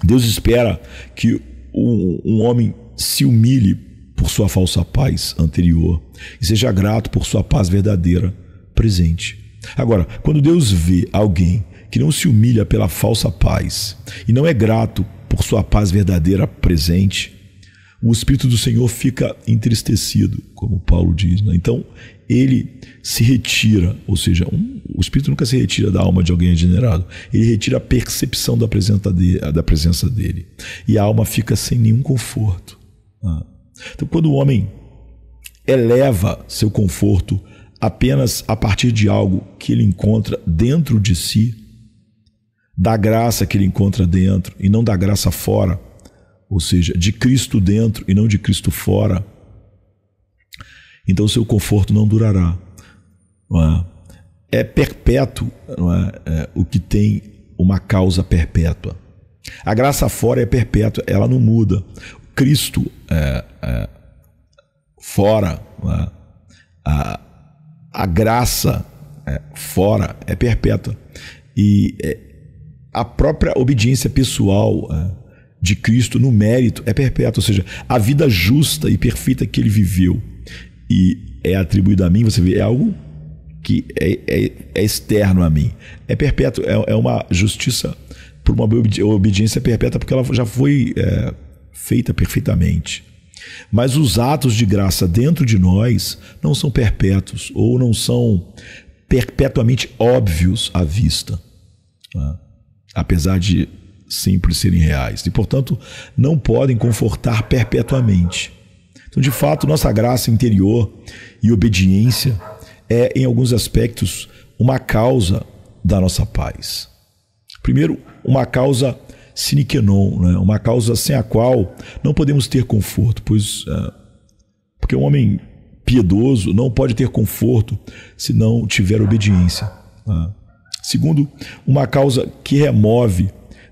Deus espera que um, um homem se humilhe por sua falsa paz anterior e seja grato por sua paz verdadeira presente. Agora, quando Deus vê alguém que não se humilha pela falsa paz e não é grato por sua paz verdadeira presente, o Espírito do Senhor fica entristecido, como Paulo diz. Né? Então, ele se retira, ou seja, um, o Espírito nunca se retira da alma de alguém regenerado. Ele retira a percepção da presença, dele, da presença dele. E a alma fica sem nenhum conforto. Ah, então, quando o homem eleva seu conforto apenas a partir de algo que ele encontra dentro de si, da graça que ele encontra dentro e não da graça fora, ou seja, de Cristo dentro e não de Cristo fora, então seu conforto não durará. É? é? perpétuo é? É o que tem uma causa perpétua. A graça fora é perpétua, ela não muda. Cristo é, é, fora, né? a, a graça é, fora é perpétua. E é, a própria obediência pessoal é, de Cristo no mérito é perpétua, ou seja, a vida justa e perfeita que ele viveu e é atribuída a mim, você vê, é algo que é, é, é externo a mim. É perpétuo, é, é uma justiça por uma obediência perpétua, porque ela já foi feita perfeitamente. Mas os atos de graça dentro de nós não são perpétuos ou não são perpetuamente óbvios à vista, né? apesar de simples serem reais, e portanto não podem confortar perpetuamente. Então, de fato, nossa graça interior e obediência é, em alguns aspectos, uma causa da nossa paz. Primeiro, uma causa sine que non, né? uma causa sem a qual não podemos ter conforto, pois uh, porque um homem piedoso não pode ter conforto se não tiver obediência. Uh. Segundo, uma causa que remove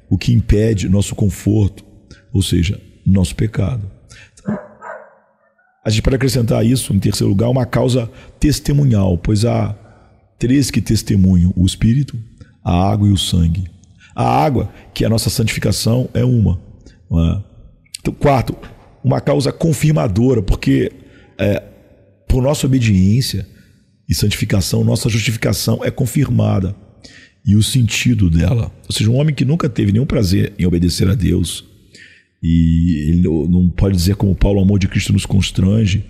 o que impede nosso conforto, ou seja, nosso pecado. A gente pode acrescentar isso, em terceiro lugar, uma causa testemunhal, pois há três que testemunham: o espírito, a água e o sangue. A água, que é a nossa santificação, é uma. É? Então, quarto, uma causa confirmadora, porque é, por nossa obediência e santificação, nossa justificação é confirmada. E o sentido dela. Ou seja, um homem que nunca teve nenhum prazer em obedecer a Deus, e ele não pode dizer como Paulo, o amor de Cristo nos constrange,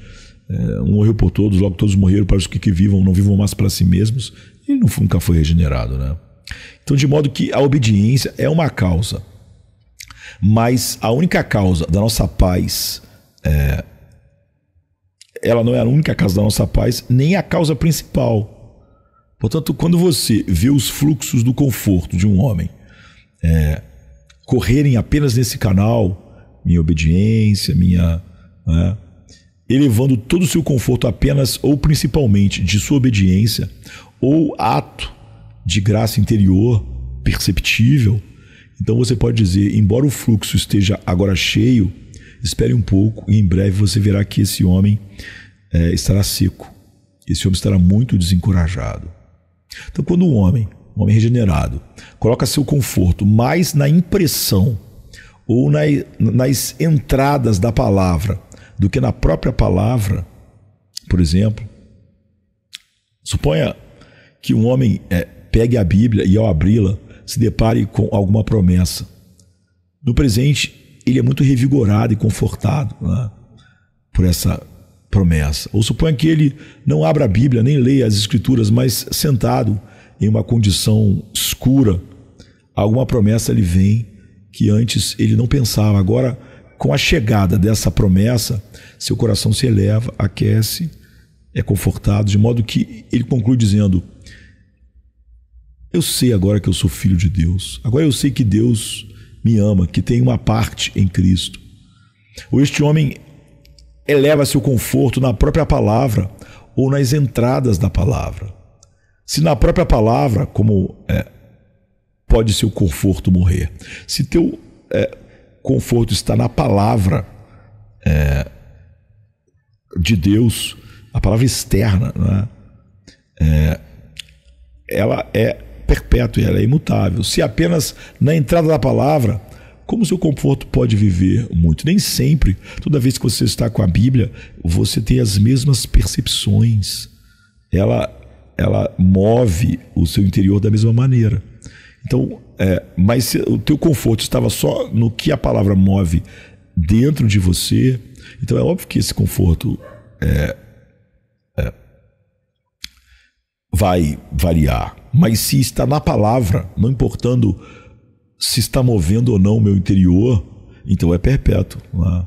é, um morreu por todos, logo todos morreram para os que, que vivam, não vivam mais para si mesmos. Ele nunca foi regenerado, né? Então, de modo que a obediência é uma causa, mas a única causa da nossa paz, é, ela não é a única causa da nossa paz, nem a causa principal. Portanto, quando você vê os fluxos do conforto de um homem é, correrem apenas nesse canal, minha obediência, minha. Né, elevando todo o seu conforto apenas ou principalmente de sua obediência ou ato de graça interior perceptível. Então você pode dizer, embora o fluxo esteja agora cheio, espere um pouco e em breve você verá que esse homem é, estará seco. Esse homem estará muito desencorajado. Então, quando um homem, um homem regenerado, coloca seu conforto mais na impressão ou na, nas entradas da palavra do que na própria palavra, por exemplo, suponha que um homem é, Pegue a Bíblia e, ao abri-la, se depare com alguma promessa. No presente, ele é muito revigorado e confortado né, por essa promessa. Ou suponha que ele não abra a Bíblia, nem leia as Escrituras, mas sentado em uma condição escura, alguma promessa lhe vem que antes ele não pensava. Agora, com a chegada dessa promessa, seu coração se eleva, aquece, é confortado, de modo que ele conclui dizendo: eu sei agora que eu sou filho de Deus. Agora eu sei que Deus me ama, que tem uma parte em Cristo. Ou este homem eleva seu conforto na própria palavra ou nas entradas da palavra. Se na própria palavra, como é, pode seu conforto morrer? Se teu é, conforto está na palavra é, de Deus, a palavra externa, né? É, ela é perpétua, ela é imutável. Se apenas na entrada da palavra, como seu conforto pode viver muito? Nem sempre, toda vez que você está com a Bíblia, você tem as mesmas percepções. Ela, ela move o seu interior da mesma maneira. Então, é, mas se o teu conforto estava só no que a palavra move dentro de você, então é óbvio que esse conforto é, é, vai variar. Mas se está na palavra, não importando se está movendo ou não o meu interior, então é perpétuo. Né?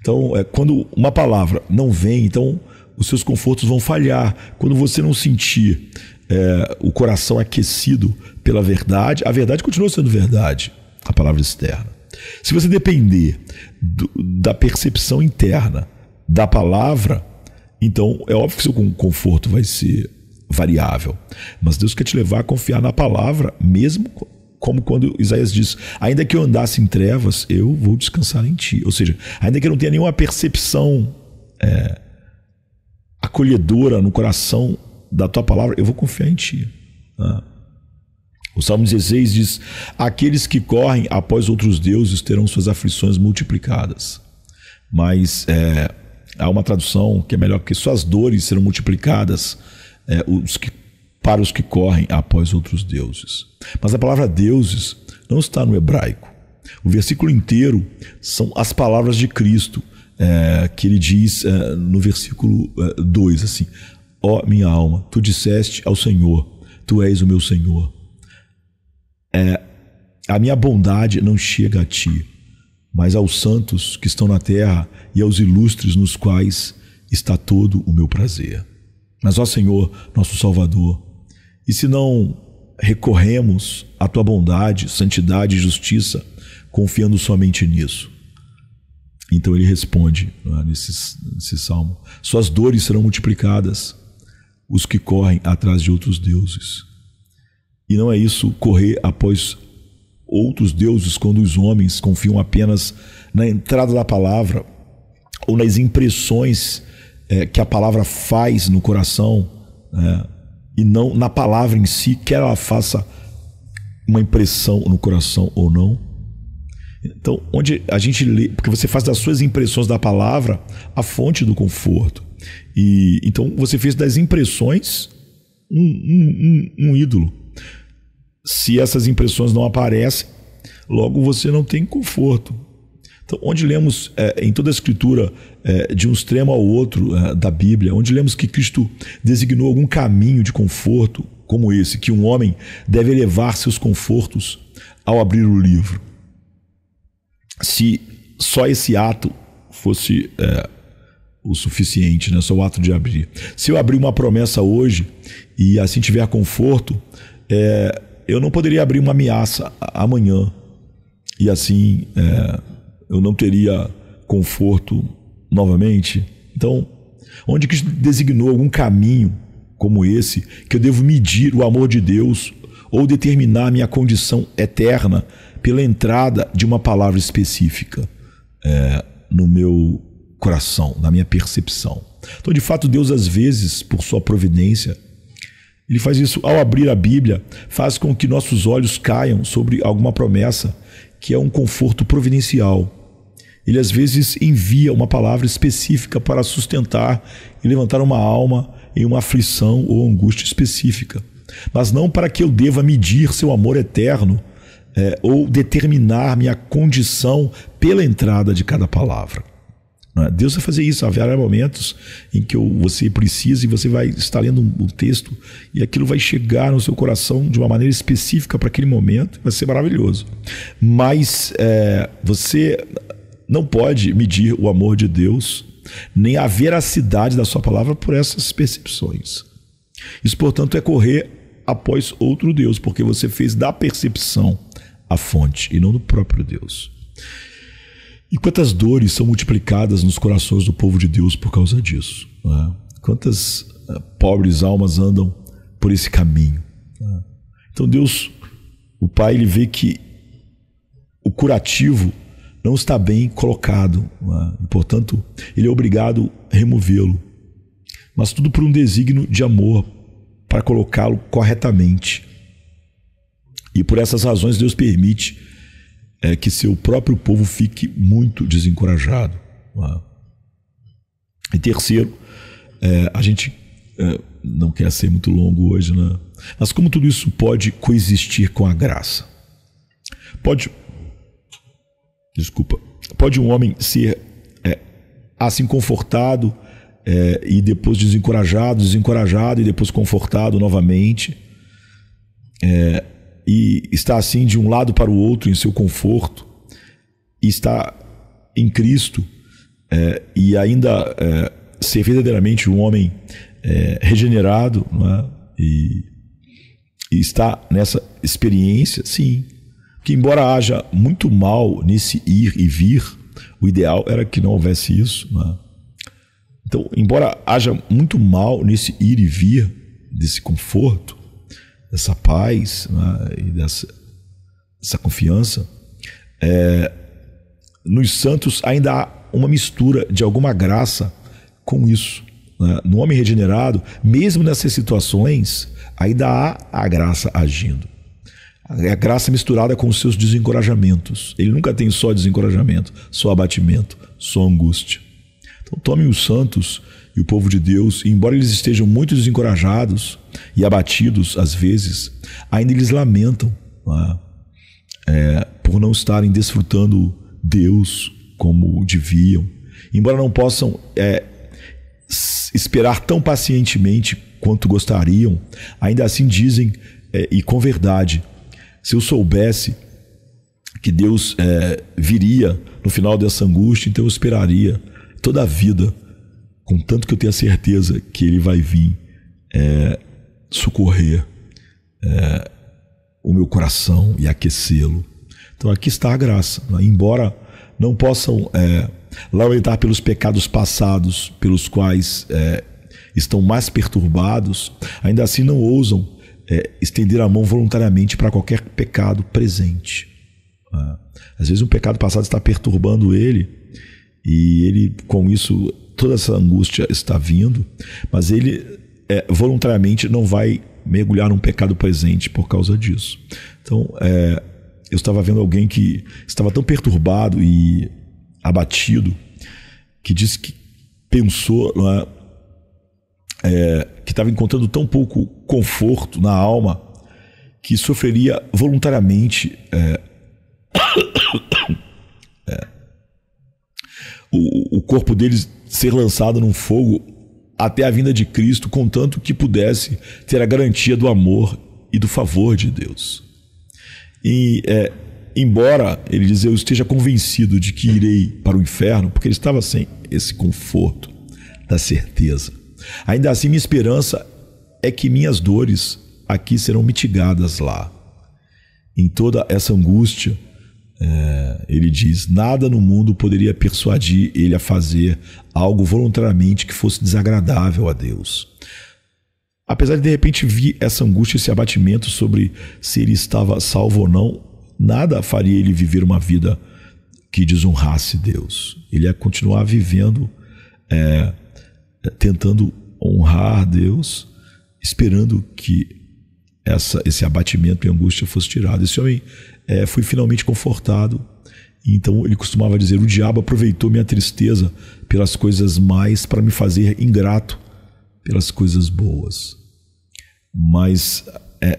Então, é, quando uma palavra não vem, então os seus confortos vão falhar. Quando você não sentir é, o coração aquecido pela verdade, a verdade continua sendo verdade, a palavra externa. Se você depender do, da percepção interna da palavra, então é óbvio que seu conforto vai ser variável. Mas Deus quer te levar a confiar na palavra, mesmo como quando Isaías diz: Ainda que eu andasse em trevas, eu vou descansar em ti. Ou seja, ainda que eu não tenha nenhuma percepção é, acolhedora no coração da tua palavra, eu vou confiar em ti. Ah. O Salmo 16 diz: Aqueles que correm após outros deuses terão suas aflições multiplicadas. Mas é, há uma tradução que é melhor, porque suas dores serão multiplicadas é, os que, para os que correm após outros deuses. Mas a palavra deuses não está no hebraico. O versículo inteiro são as palavras de Cristo, é, que ele diz é, no versículo 2, é, assim: Ó oh, minha alma, tu disseste ao Senhor, tu és o meu Senhor. É, a minha bondade não chega a ti, mas aos santos que estão na terra e aos ilustres nos quais está todo o meu prazer. Mas, ó Senhor, nosso Salvador, e se não recorremos à tua bondade, santidade e justiça, confiando somente nisso? Então ele responde é, nesse, nesse salmo: Suas dores serão multiplicadas, os que correm atrás de outros deuses. E não é isso correr após outros deuses quando os homens confiam apenas na entrada da palavra ou nas impressões é, que a palavra faz no coração né? e não na palavra em si, quer ela faça uma impressão no coração ou não. Então, onde a gente lê, porque você faz das suas impressões da palavra a fonte do conforto. E então você fez das impressões um, um, um, um ídolo. Se essas impressões não aparecem, logo você não tem conforto. Então, onde lemos é, em toda a Escritura, é, de um extremo ao outro é, da Bíblia, onde lemos que Cristo designou algum caminho de conforto, como esse, que um homem deve elevar seus confortos ao abrir o livro. Se só esse ato fosse é, o suficiente, né? só o ato de abrir. Se eu abrir uma promessa hoje e assim tiver conforto, é, eu não poderia abrir uma ameaça amanhã e assim é, eu não teria conforto novamente. Então, onde que designou algum caminho como esse, que eu devo medir o amor de Deus ou determinar minha condição eterna pela entrada de uma palavra específica é, no meu coração, na minha percepção. Então, de fato, Deus, às vezes, por sua providência, ele faz isso ao abrir a Bíblia, faz com que nossos olhos caiam sobre alguma promessa que é um conforto providencial. Ele às vezes envia uma palavra específica para sustentar e levantar uma alma em uma aflição ou angústia específica, mas não para que eu deva medir seu amor eterno é, ou determinar minha condição pela entrada de cada palavra. É? Deus vai fazer isso. Haverá momentos em que você precisa e você vai estar lendo um texto e aquilo vai chegar no seu coração de uma maneira específica para aquele momento. Vai ser maravilhoso. Mas é, você não pode medir o amor de Deus nem a veracidade da sua palavra por essas percepções. Isso, portanto, é correr após outro Deus, porque você fez da percepção a fonte e não do próprio Deus. E quantas dores são multiplicadas nos corações do povo de Deus por causa disso? É? Quantas eh, pobres almas andam por esse caminho? É? Então Deus, o Pai, ele vê que o curativo não está bem colocado, é? e, portanto, ele é obrigado a removê-lo, mas tudo por um desígnio de amor para colocá-lo corretamente. E por essas razões Deus permite é que seu próprio povo fique muito desencorajado. Ah. E terceiro, é, a gente é, não quer ser muito longo hoje, né? mas como tudo isso pode coexistir com a graça? Pode. Desculpa. Pode um homem ser é, assim confortado é, e depois desencorajado, desencorajado e depois confortado novamente? É, e está assim de um lado para o outro em seu conforto, e está em Cristo é, e ainda é, ser verdadeiramente um homem é, regenerado é? e, e está nessa experiência, sim. Que embora haja muito mal nesse ir e vir, o ideal era que não houvesse isso. Não é? então, embora haja muito mal nesse ir e vir, desse conforto, dessa paz né, e dessa, dessa confiança, é, nos santos ainda há uma mistura de alguma graça com isso. Né? No homem regenerado, mesmo nessas situações, ainda há a graça agindo. É a graça misturada com os seus desencorajamentos. Ele nunca tem só desencorajamento, só abatimento, só angústia. Então, tomem os santos e o povo de Deus, embora eles estejam muito desencorajados, e abatidos às vezes, ainda eles lamentam é, por não estarem desfrutando Deus como deviam, embora não possam é, esperar tão pacientemente quanto gostariam, ainda assim dizem é, e com verdade: se eu soubesse que Deus é, viria no final dessa angústia, então eu esperaria toda a vida, contanto que eu tenha certeza que Ele vai vir é, socorrer é, o meu coração e aquecê-lo. Então aqui está a graça. Né? Embora não possam é, lamentar pelos pecados passados, pelos quais é, estão mais perturbados, ainda assim não ousam é, estender a mão voluntariamente para qualquer pecado presente. Né? Às vezes um pecado passado está perturbando ele e ele com isso toda essa angústia está vindo, mas ele é, voluntariamente não vai mergulhar num pecado presente por causa disso. Então, é, eu estava vendo alguém que estava tão perturbado e abatido que disse que pensou é, é, que estava encontrando tão pouco conforto na alma que sofreria voluntariamente é, é, o, o corpo deles ser lançado num fogo até a vinda de Cristo, contanto que pudesse ter a garantia do amor e do favor de Deus. E, é, embora ele diz, eu esteja convencido de que irei para o inferno, porque ele estava sem esse conforto da certeza. Ainda assim, minha esperança é que minhas dores aqui serão mitigadas lá. Em toda essa angústia, é, ele diz: nada no mundo poderia persuadir ele a fazer algo voluntariamente que fosse desagradável a Deus. Apesar de de repente vir essa angústia, esse abatimento sobre se ele estava salvo ou não, nada faria ele viver uma vida que desonrasse Deus. Ele ia continuar vivendo, é, tentando honrar Deus, esperando que essa, esse abatimento e angústia fosse tirado. Esse homem é, fui finalmente confortado. Então ele costumava dizer: o diabo aproveitou minha tristeza pelas coisas mais para me fazer ingrato pelas coisas boas. Mas é,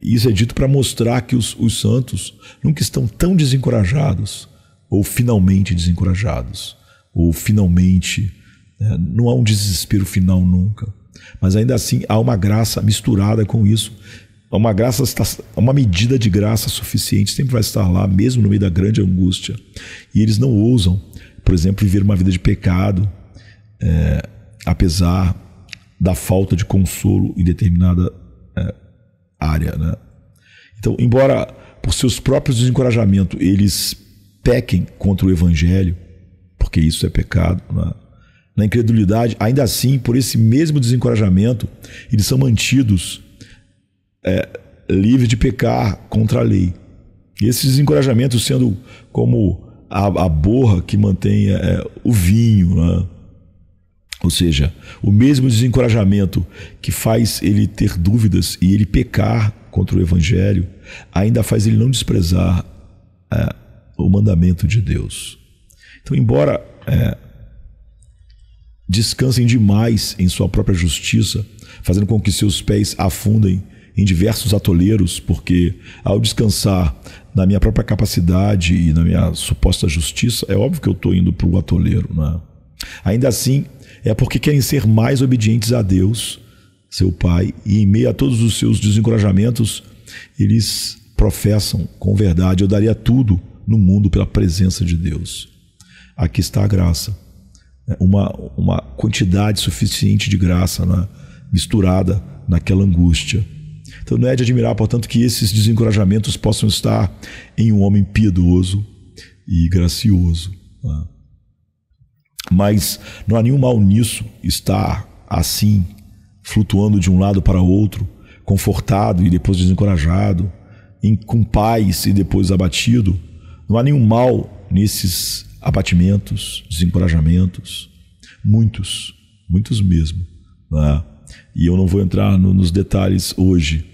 isso é dito para mostrar que os, os santos nunca estão tão desencorajados, ou finalmente desencorajados, ou finalmente. Né, não há um desespero final nunca. Mas ainda assim há uma graça misturada com isso é uma graça está, é uma medida de graça suficiente sempre vai estar lá, mesmo no meio da grande angústia. E eles não ousam, por exemplo, viver uma vida de pecado, é, apesar da falta de consolo em determinada é, área, né? Então, embora por seus próprios desencorajamentos eles pequem contra o evangelho, porque isso é pecado, né? na incredulidade, ainda assim, por esse mesmo desencorajamento, eles são mantidos é, livre de pecar contra a lei. E esse desencorajamento sendo como a, a borra que mantém é, é, o vinho, né? ou seja, o mesmo desencorajamento que faz ele ter dúvidas e ele pecar contra o Evangelho, ainda faz ele não desprezar é, o mandamento de Deus. Então, embora é, descansem demais em sua própria justiça, fazendo com que seus pés afundem em diversos atoleiros, porque ao descansar na minha própria capacidade e na minha suposta justiça, é óbvio que eu estou indo para o atoleiro. Né? Ainda assim, é porque querem ser mais obedientes a Deus, seu Pai, e em meio a todos os seus desencorajamentos, eles professam com verdade: eu daria tudo no mundo pela presença de Deus. Aqui está a graça. Né? Uma, uma quantidade suficiente de graça né? misturada naquela angústia. Então não é de admirar, portanto, que esses desencorajamentos possam estar em um homem piedoso e gracioso. Né? Mas não há nenhum mal nisso estar assim, flutuando de um lado para outro, confortado e depois desencorajado, em, com paz e depois abatido. Não há nenhum mal nesses abatimentos, desencorajamentos, muitos, muitos mesmo. Né? E eu não vou entrar no, nos detalhes hoje,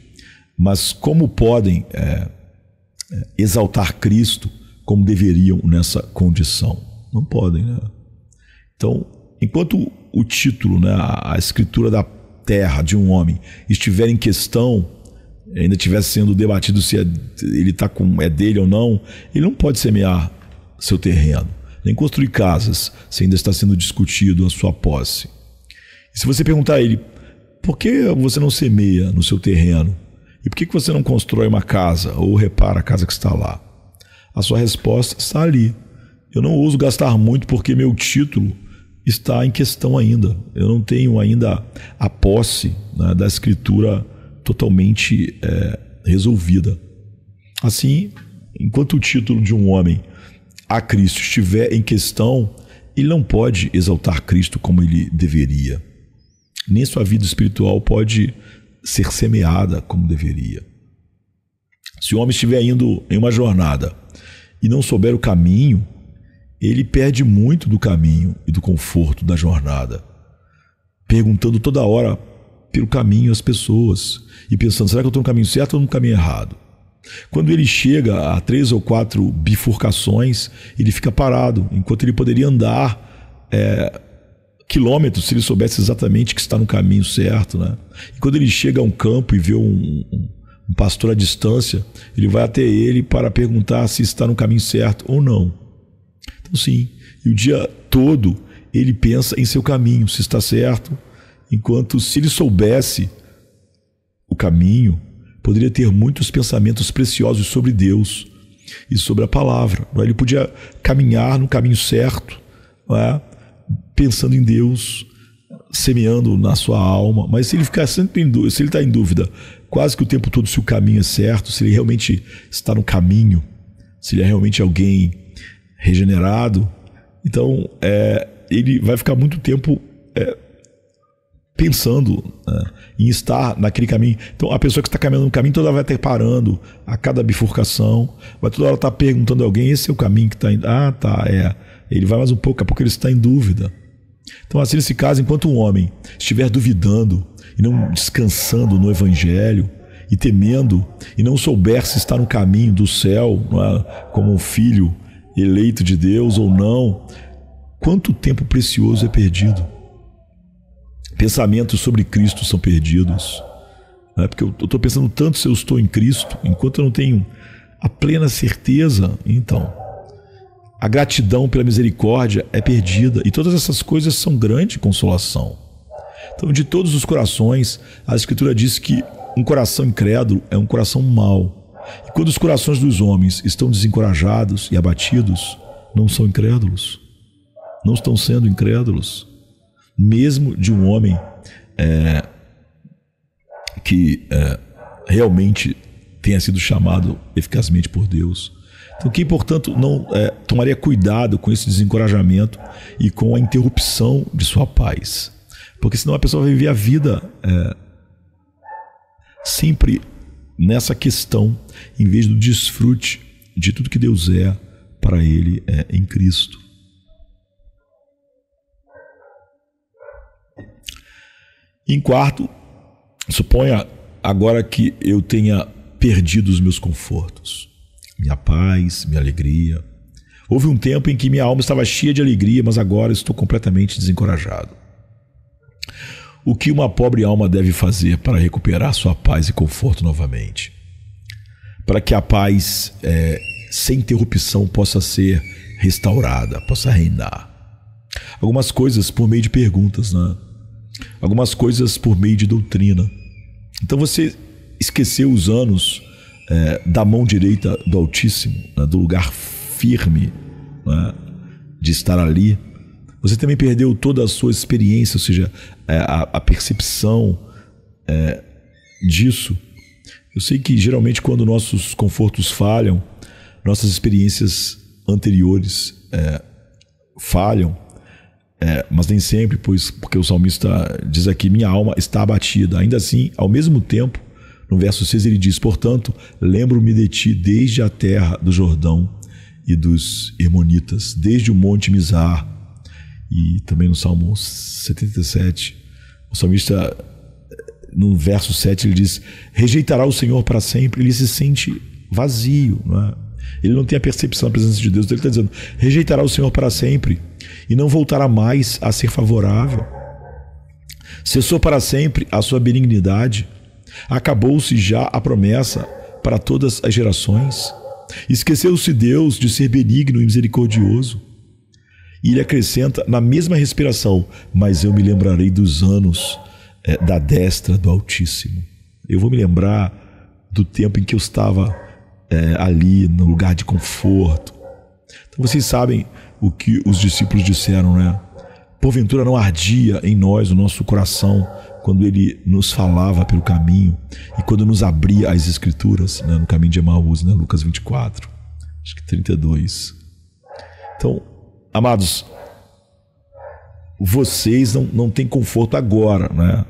mas como podem é, é, exaltar Cristo como deveriam nessa condição? Não podem, né? Então, enquanto o título, né, a escritura da terra de um homem estiver em questão, ainda estiver sendo debatido se é, ele tá com, é dele ou não, ele não pode semear seu terreno, nem construir casas, se ainda está sendo discutido a sua posse. E se você perguntar a ele, por que você não semeia no seu terreno? E por que, que você não constrói uma casa ou repara a casa que está lá? A sua resposta está ali. Eu não ouso gastar muito porque meu título está em questão ainda. Eu não tenho ainda a posse né, da escritura totalmente é, resolvida. Assim, enquanto o título de um homem a Cristo estiver em questão, ele não pode exaltar Cristo como ele deveria. Nem sua vida espiritual pode ser semeada como deveria. Se o homem estiver indo em uma jornada e não souber o caminho, ele perde muito do caminho e do conforto da jornada, perguntando toda hora pelo caminho às pessoas e pensando: será que eu estou no caminho certo ou no caminho errado? Quando ele chega a três ou quatro bifurcações, ele fica parado, enquanto ele poderia andar é, quilômetros se ele soubesse exatamente que está no caminho certo. Né? E quando ele chega a um campo e vê um, um, um pastor à distância, ele vai até ele para perguntar se está no caminho certo ou não. Então, sim, e o dia todo ele pensa em seu caminho, se está certo, enquanto se ele soubesse o caminho, poderia ter muitos pensamentos preciosos sobre Deus e sobre a palavra. É? Ele podia caminhar no caminho certo, é? pensando em Deus, semeando na sua alma. Mas se ele ficar sempre em dúvida, se ele está em dúvida quase que o tempo todo se o caminho é certo, se ele realmente está no caminho, se ele é realmente alguém regenerado, então é, ele vai ficar muito tempo é, pensando né, em estar naquele caminho. Então a pessoa que está caminhando no caminho toda vai estar tá parando a cada bifurcação, vai toda hora estar tá perguntando a alguém: esse é o caminho que está indo? Ah, tá, é. Ele vai mais um pouco, daqui a pouco ele está em dúvida. Então, assim, nesse caso, enquanto um homem estiver duvidando e não descansando no Evangelho e temendo e não souber se está no caminho do céu, é? como um filho eleito de Deus ou não, quanto tempo precioso é perdido? Pensamentos sobre Cristo são perdidos. É? Porque eu estou pensando tanto se eu estou em Cristo, enquanto eu não tenho a plena certeza, então. A gratidão pela misericórdia é perdida. E todas essas coisas são grande consolação. Então, de todos os corações, a Escritura diz que um coração incrédulo é um coração mau. E quando os corações dos homens estão desencorajados e abatidos, não são incrédulos. Não estão sendo incrédulos. Mesmo de um homem é, que é, realmente tenha sido chamado eficazmente por Deus. Então, quem, portanto, não é, tomaria cuidado com esse desencorajamento e com a interrupção de sua paz? Porque senão a pessoa vai viver a vida é, sempre nessa questão, em vez do desfrute de tudo que Deus é para ele é, em Cristo. Em quarto, suponha agora que eu tenha perdido os meus confortos minha paz, minha alegria. Houve um tempo em que minha alma estava cheia de alegria, mas agora estou completamente desencorajado. O que uma pobre alma deve fazer para recuperar sua paz e conforto novamente? Para que a paz é, sem interrupção possa ser restaurada, possa reinar. Algumas coisas por meio de perguntas, né? Algumas coisas por meio de doutrina. Então você esqueceu os anos é, da mão direita do Altíssimo, né, do lugar firme né, de estar ali, você também perdeu toda a sua experiência, ou seja, é, a, a percepção é, disso. Eu sei que geralmente quando nossos confortos falham, nossas experiências anteriores é, falham, é, mas nem sempre, pois porque o salmista diz aqui: minha alma está abatida. Ainda assim, ao mesmo tempo, no verso 6 ele diz: Portanto, lembro-me de ti desde a terra do Jordão e dos Hermonitas, desde o Monte Mizar. E também no Salmo 77, o salmista, eh, no verso 7, ele diz: Rejeitará o Senhor para sempre, ele se sente vazio, não é? ele não tem a percepção da presença de Deus, então ele está dizendo: rejeitará o Senhor para sempre e não voltará mais a ser favorável. Cessou para sempre a sua benignidade Acabou-se já a promessa para todas as gerações. Esqueceu-se Deus de ser benigno e misericordioso. E ele acrescenta na mesma respiração: Mas eu me lembrarei dos anos é, da destra do Altíssimo. Eu vou me lembrar do tempo em que eu estava é, ali, no lugar de conforto. Então vocês sabem o que os discípulos disseram, né? Porventura não ardia em nós o nosso coração quando ele nos falava pelo caminho e quando nos abria as escrituras, né, no caminho de Emaús, né, Lucas 24, acho que 32. Então, amados, vocês não, não têm conforto agora, né?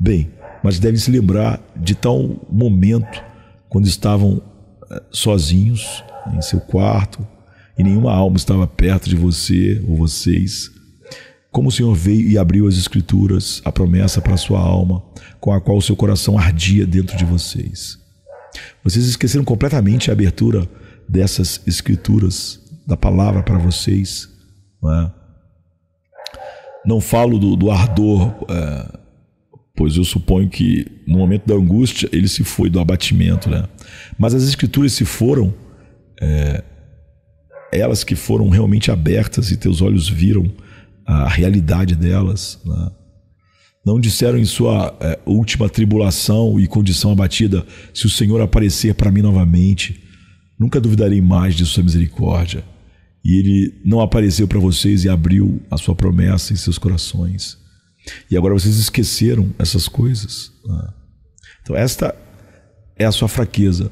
Bem, mas devem se lembrar de tal momento quando estavam eh, sozinhos em seu quarto e nenhuma alma estava perto de você ou vocês como o Senhor veio e abriu as Escrituras, a promessa para a sua alma, com a qual o seu coração ardia dentro de vocês. Vocês esqueceram completamente a abertura dessas Escrituras, da palavra para vocês. Não, é? não falo do, do ardor, é, pois eu suponho que no momento da angústia ele se foi do abatimento, né? mas as Escrituras se foram. É, elas que foram realmente abertas e teus olhos viram a realidade delas. Né? Não disseram em sua é, última tribulação e condição abatida: se o Senhor aparecer para mim novamente, nunca duvidarei mais de sua misericórdia. E ele não apareceu para vocês e abriu a sua promessa em seus corações. E agora vocês esqueceram essas coisas. Né? Então, esta é a sua fraqueza,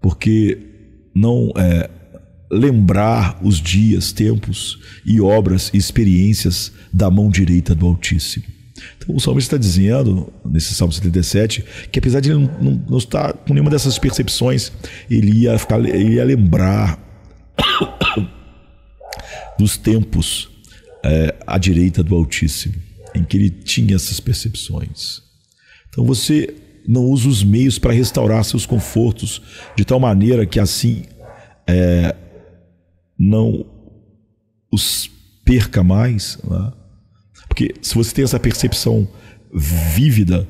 porque não é, lembrar os dias, tempos e obras e experiências da mão direita do Altíssimo. Então o salmista está dizendo, nesse Salmo 77, que apesar de ele não, não, não, estar com nenhuma dessas percepções, ele ia, ficar, ele ia lembrar dos tempos é, à direita do Altíssimo, em que ele tinha essas percepções. Então você não usa os meios para restaurar seus confortos de tal maneira que assim é, não os perca mais, né? porque se você tem essa percepção vívida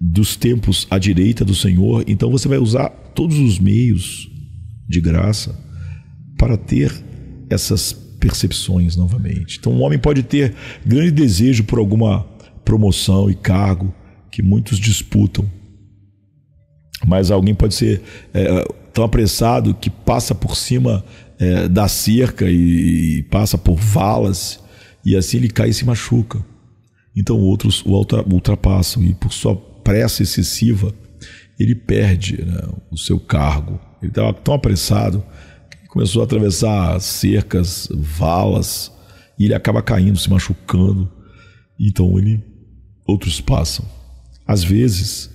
dos tempos à direita do Senhor, então você vai usar todos os meios de graça para ter essas percepções novamente. Então, um homem pode ter grande desejo por alguma promoção e cargo que muitos disputam, mas alguém pode ser é, tão apressado que passa por cima é, da cerca e, e, passa por valas e assim ele cai e se machuca. Então outros o ultrapassam e por sua pressa excessiva ele perde né, o seu cargo. Ele estava tão apressado que começou a atravessar cercas, valas e ele acaba caindo, se machucando. Então ele outros passam. Às vezes,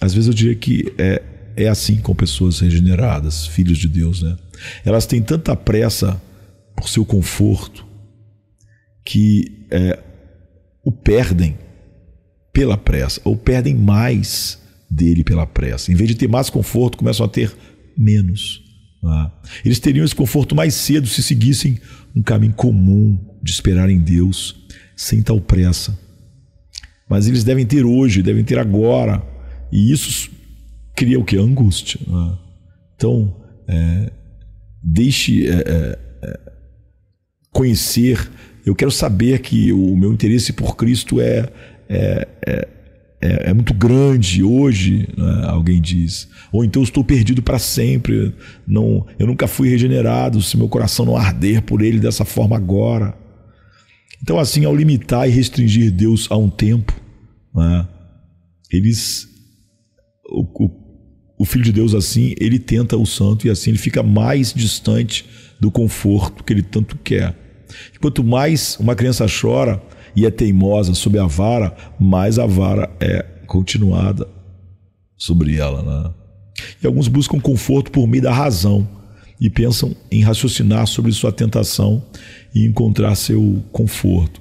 às vezes eu diria que é, é assim com pessoas regeneradas, filhos de Deus, né? Elas têm tanta pressa por seu conforto que é, o perdem pela pressa, ou perdem mais dele pela pressa. Em vez de ter mais conforto, começam a ter menos. Ah. Eles teriam esse conforto mais cedo se seguissem um caminho comum de esperar em Deus sem tal pressa. Mas eles devem ter hoje, devem ter agora. E isso cria o que? Angústia. Ah. Então, é, deixe é, é, conhecer. Eu quero saber que o meu interesse por Cristo é, é, é, é, é muito grande hoje, né? alguém diz. Ou então eu estou perdido para sempre. Não, eu nunca fui regenerado se meu coração não arder por Ele dessa forma agora. Então, assim, ao limitar e restringir Deus a um tempo, né? eles o, o o filho de Deus assim, ele tenta o santo e assim ele fica mais distante do conforto que ele tanto quer. E quanto mais uma criança chora e é teimosa sobre a vara, mais a vara é continuada sobre ela. Né? E alguns buscam conforto por meio da razão e pensam em raciocinar sobre sua tentação e encontrar seu conforto.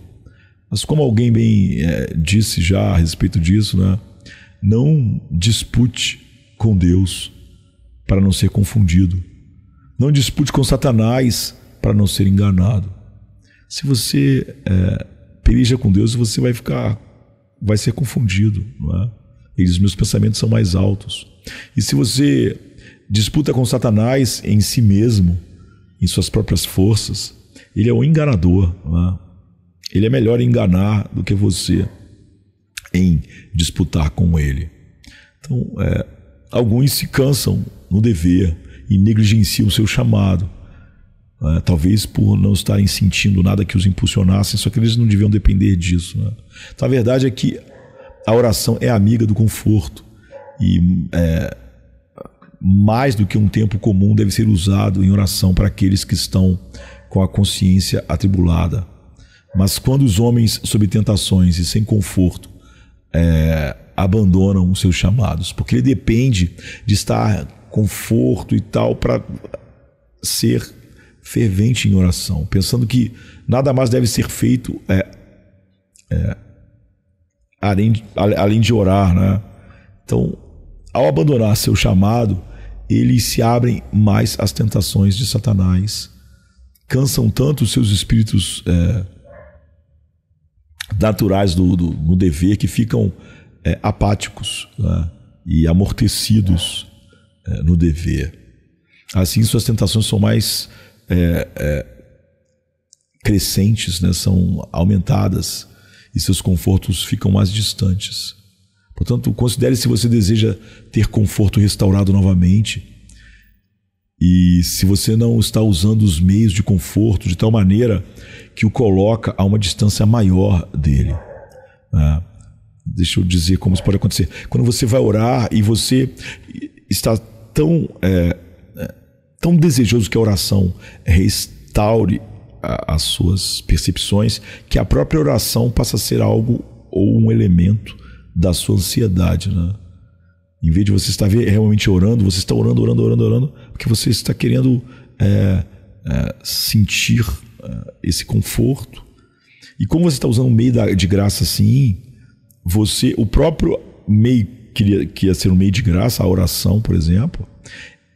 Mas como alguém bem é, disse já a respeito disso, né? não dispute com Deus, para não ser confundido. Não dispute com Satanás, para não ser enganado. Se você é, com Deus, você vai ficar, vai ser confundido, não é? Eles, meus pensamentos são mais altos. E se você disputa com Satanás em si mesmo, em suas próprias forças, ele é um enganador. não É? Ele é melhor enganar do que você em disputar com ele. Então, é, alguns se cansam no dever e negligenciam seu chamado. Né? Talvez por não estarem sentindo nada que os impulsionasse, só que eles não deviam depender disso. Né? Então a verdade é que a oração é amiga do conforto e é, mais do que um tempo comum deve ser usado em oração para aqueles que estão com a consciência atribulada. Mas quando os homens sob tentações e sem conforto é, abandonam os seus chamados, porque ele depende de estar conforto e tal para ser fervente em oração, pensando que nada mais deve ser feito é, é, além, de, além de orar, né? Então, ao abandonar seu chamado, eles se abrem mais às tentações de Satanás, cansam tanto os seus espíritos é, naturais do, do, do dever que ficam é, apáticos né? e amortecidos é, no dever. Assim, suas tentações são mais é, é, crescentes, né? são aumentadas e seus confortos ficam mais distantes. Portanto, considere se você deseja ter conforto restaurado novamente e se você não está usando os meios de conforto de tal maneira que o coloca a uma distância maior dele. Né? Deixa eu dizer como isso pode acontecer. Quando você vai orar e você está tão, é, é tão desejoso que a oração restaure a, as suas percepções, que a própria oração passa a ser algo ou um elemento da sua ansiedade. Né? Em vez de você estar realmente orando, você está orando, orando, orando, orando, porque você está querendo é, é, sentir é, esse conforto. E como você está usando um meio da, de graça assim, você, o próprio meio que, que ia ser um meio de graça, a oração, por exemplo,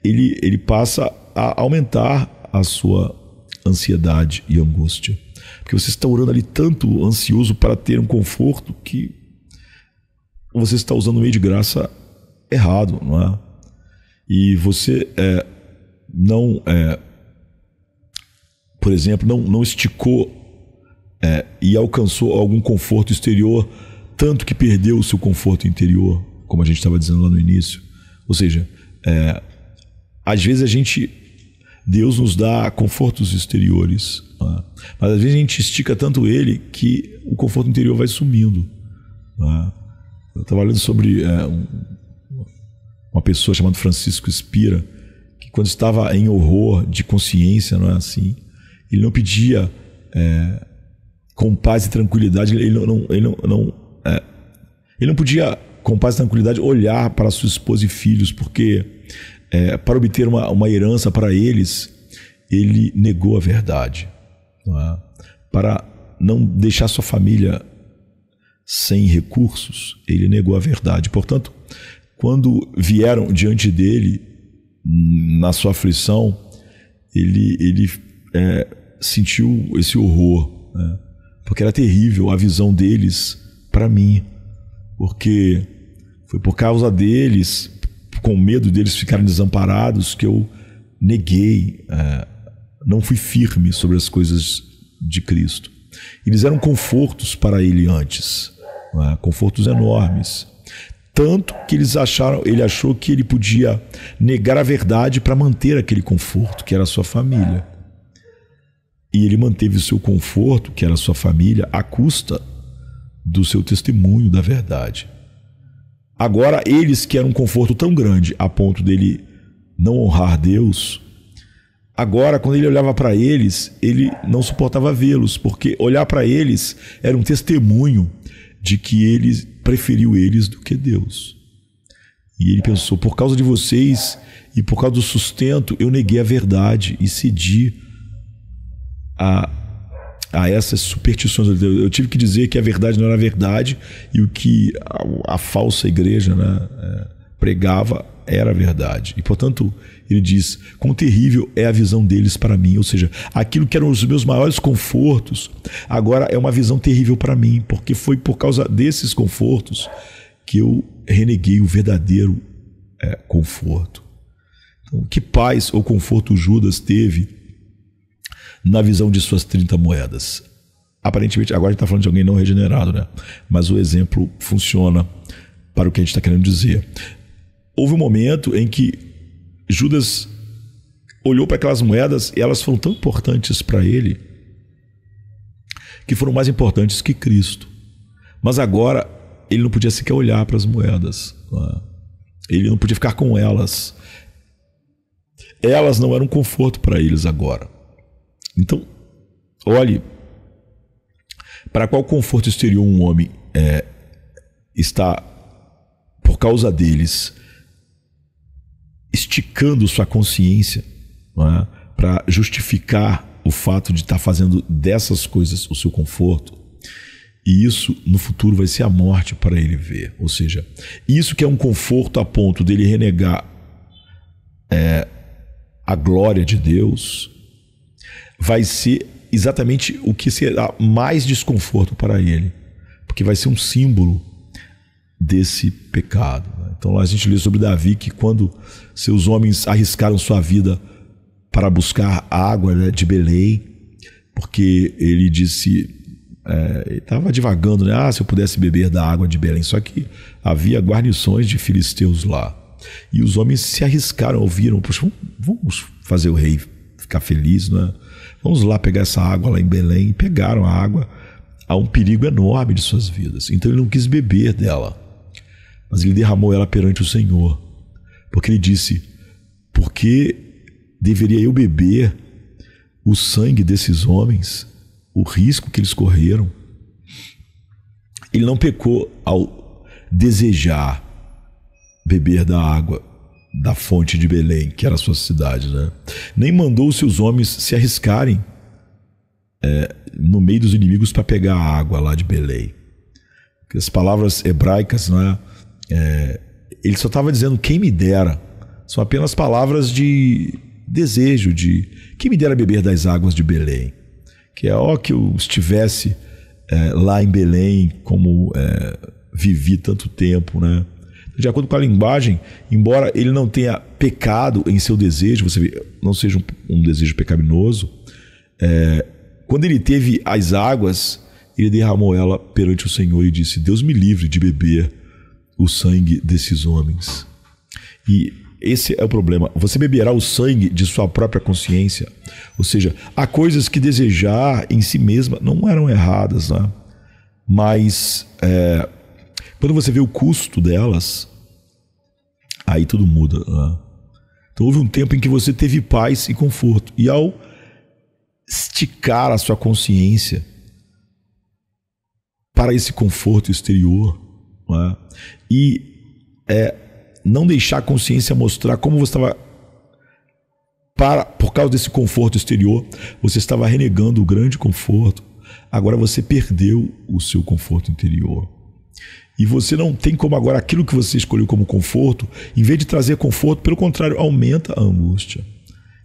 ele, ele passa a aumentar a sua ansiedade e angústia. Porque você está orando ali tanto ansioso para ter um conforto que você está usando o meio de graça errado, não é? E você é, não, é, por exemplo, não, não esticou é, e alcançou algum conforto exterior, tanto que perdeu o seu conforto interior, como a gente estava dizendo lá no início. Ou seja, é, às vezes a gente. Deus nos dá confortos exteriores, é? mas às vezes a gente estica tanto ele que o conforto interior vai sumindo. É? Eu estava lendo sobre é, um, uma pessoa chamada Francisco Spira, que quando estava em horror de consciência, não é assim, ele não pedia é, com paz e tranquilidade, ele não, ele não, não é, ele não podia com paz e tranquilidade olhar para sua esposa e filhos, porque é, para obter uma, uma herança para eles, ele negou a verdade, não é? para não deixar sua família sem recursos, ele negou a verdade. Portanto, quando vieram diante dele, hum, na sua aflição, ele, ele é, sentiu esse horror, né? porque era terrível a visão deles para mim, porque foi por causa deles, com medo deles ficarem desamparados, que eu neguei, é, não fui firme sobre as coisas de Cristo. Eles eram confortos para ele antes, né? confortos enormes tanto que eles acharam, ele achou que ele podia negar a verdade para manter aquele conforto que era a sua família. E ele manteve o seu conforto, que era a sua família, à custa do seu testemunho da verdade. Agora, eles que eram um conforto tão grande a ponto dele não honrar Deus, agora, quando ele olhava para eles, ele não suportava vê-los, porque olhar para eles era um testemunho de que eles preferiu eles do que Deus. E ele pensou: por causa de vocês e por causa do sustento, eu neguei a verdade e cedi a, a essas superstições. Eu tive que dizer que a verdade não era verdade e o que a, a falsa igreja né, é, pregava era a verdade. E portanto, ele diz: quão terrível é a visão deles para mim. Ou seja, aquilo que eram os meus maiores confortos, agora é uma visão terrível para mim, porque foi por causa desses confortos que eu reneguei o verdadeiro é, conforto. Então, que paz ou conforto Judas teve na visão de suas 30 moedas? Aparentemente, agora a gente está falando de alguém não regenerado, né? Mas o exemplo funciona para o que a gente está querendo dizer houve um momento em que Judas olhou para aquelas moedas e elas foram tão importantes para ele que foram mais importantes que Cristo. Mas agora ele não podia sequer olhar para as moedas. Né? Ele não podia ficar com elas. Elas não eram conforto para eles agora. Então, olhe para qual conforto exterior um homem é, está por causa deles esticando sua consciência é? para justificar o fato de estar tá fazendo dessas coisas o seu conforto. E isso no futuro vai ser a morte para ele ver. Ou seja, isso que é um conforto a ponto dele renegar é, a glória de Deus, vai ser exatamente o que será mais desconforto para ele, porque vai ser um símbolo desse pecado. Né? Então lá a gente lê sobre Davi que quando seus homens arriscaram sua vida para buscar água né, de Belém, porque ele disse, é, estava divagando, né? Ah, se eu pudesse beber da água de Belém. Só que havia guarnições de filisteus lá. E os homens se arriscaram, ouviram, poxa, vamos fazer o rei ficar feliz, né? Vamos lá pegar essa água lá em Belém. E pegaram a água. Há um perigo enorme de suas vidas. Então ele não quis beber dela mas ele derramou ela perante o Senhor, porque ele disse: por que deveria eu beber o sangue desses homens, o risco que eles correram? Ele não pecou ao desejar beber da água da fonte de Belém, que era a sua cidade, né? Nem mandou seus homens se arriscarem é, no meio dos inimigos para pegar a água lá de Belém. As palavras hebraicas, né? É, ele só estava dizendo quem me dera. São apenas palavras de desejo, de quem me dera beber das águas de Belém. Que é ó que eu estivesse é, lá em Belém, como é, vivi tanto tempo, né? De acordo com a linguagem, embora ele não tenha pecado em seu desejo, você não seja um, um desejo pecaminoso, é, quando ele teve as águas, ele derramou ela perante o Senhor e disse: Deus me livre de beber o sangue desses homens. E esse é o problema. Você beberá o sangue de sua própria consciência. Ou seja, há coisas que desejar em si mesma não eram erradas, né? Mas é, quando você vê o custo delas, aí tudo muda. Né? Então houve um tempo em que você teve paz e conforto. E ao esticar a sua consciência para esse conforto exterior, é? e é, não deixar a consciência mostrar como você estava. Para, por causa desse conforto exterior, você estava renegando o grande conforto. Agora você perdeu o seu conforto interior. E você não tem como agora aquilo que você escolheu como conforto, em vez de trazer conforto, pelo contrário, aumenta a angústia.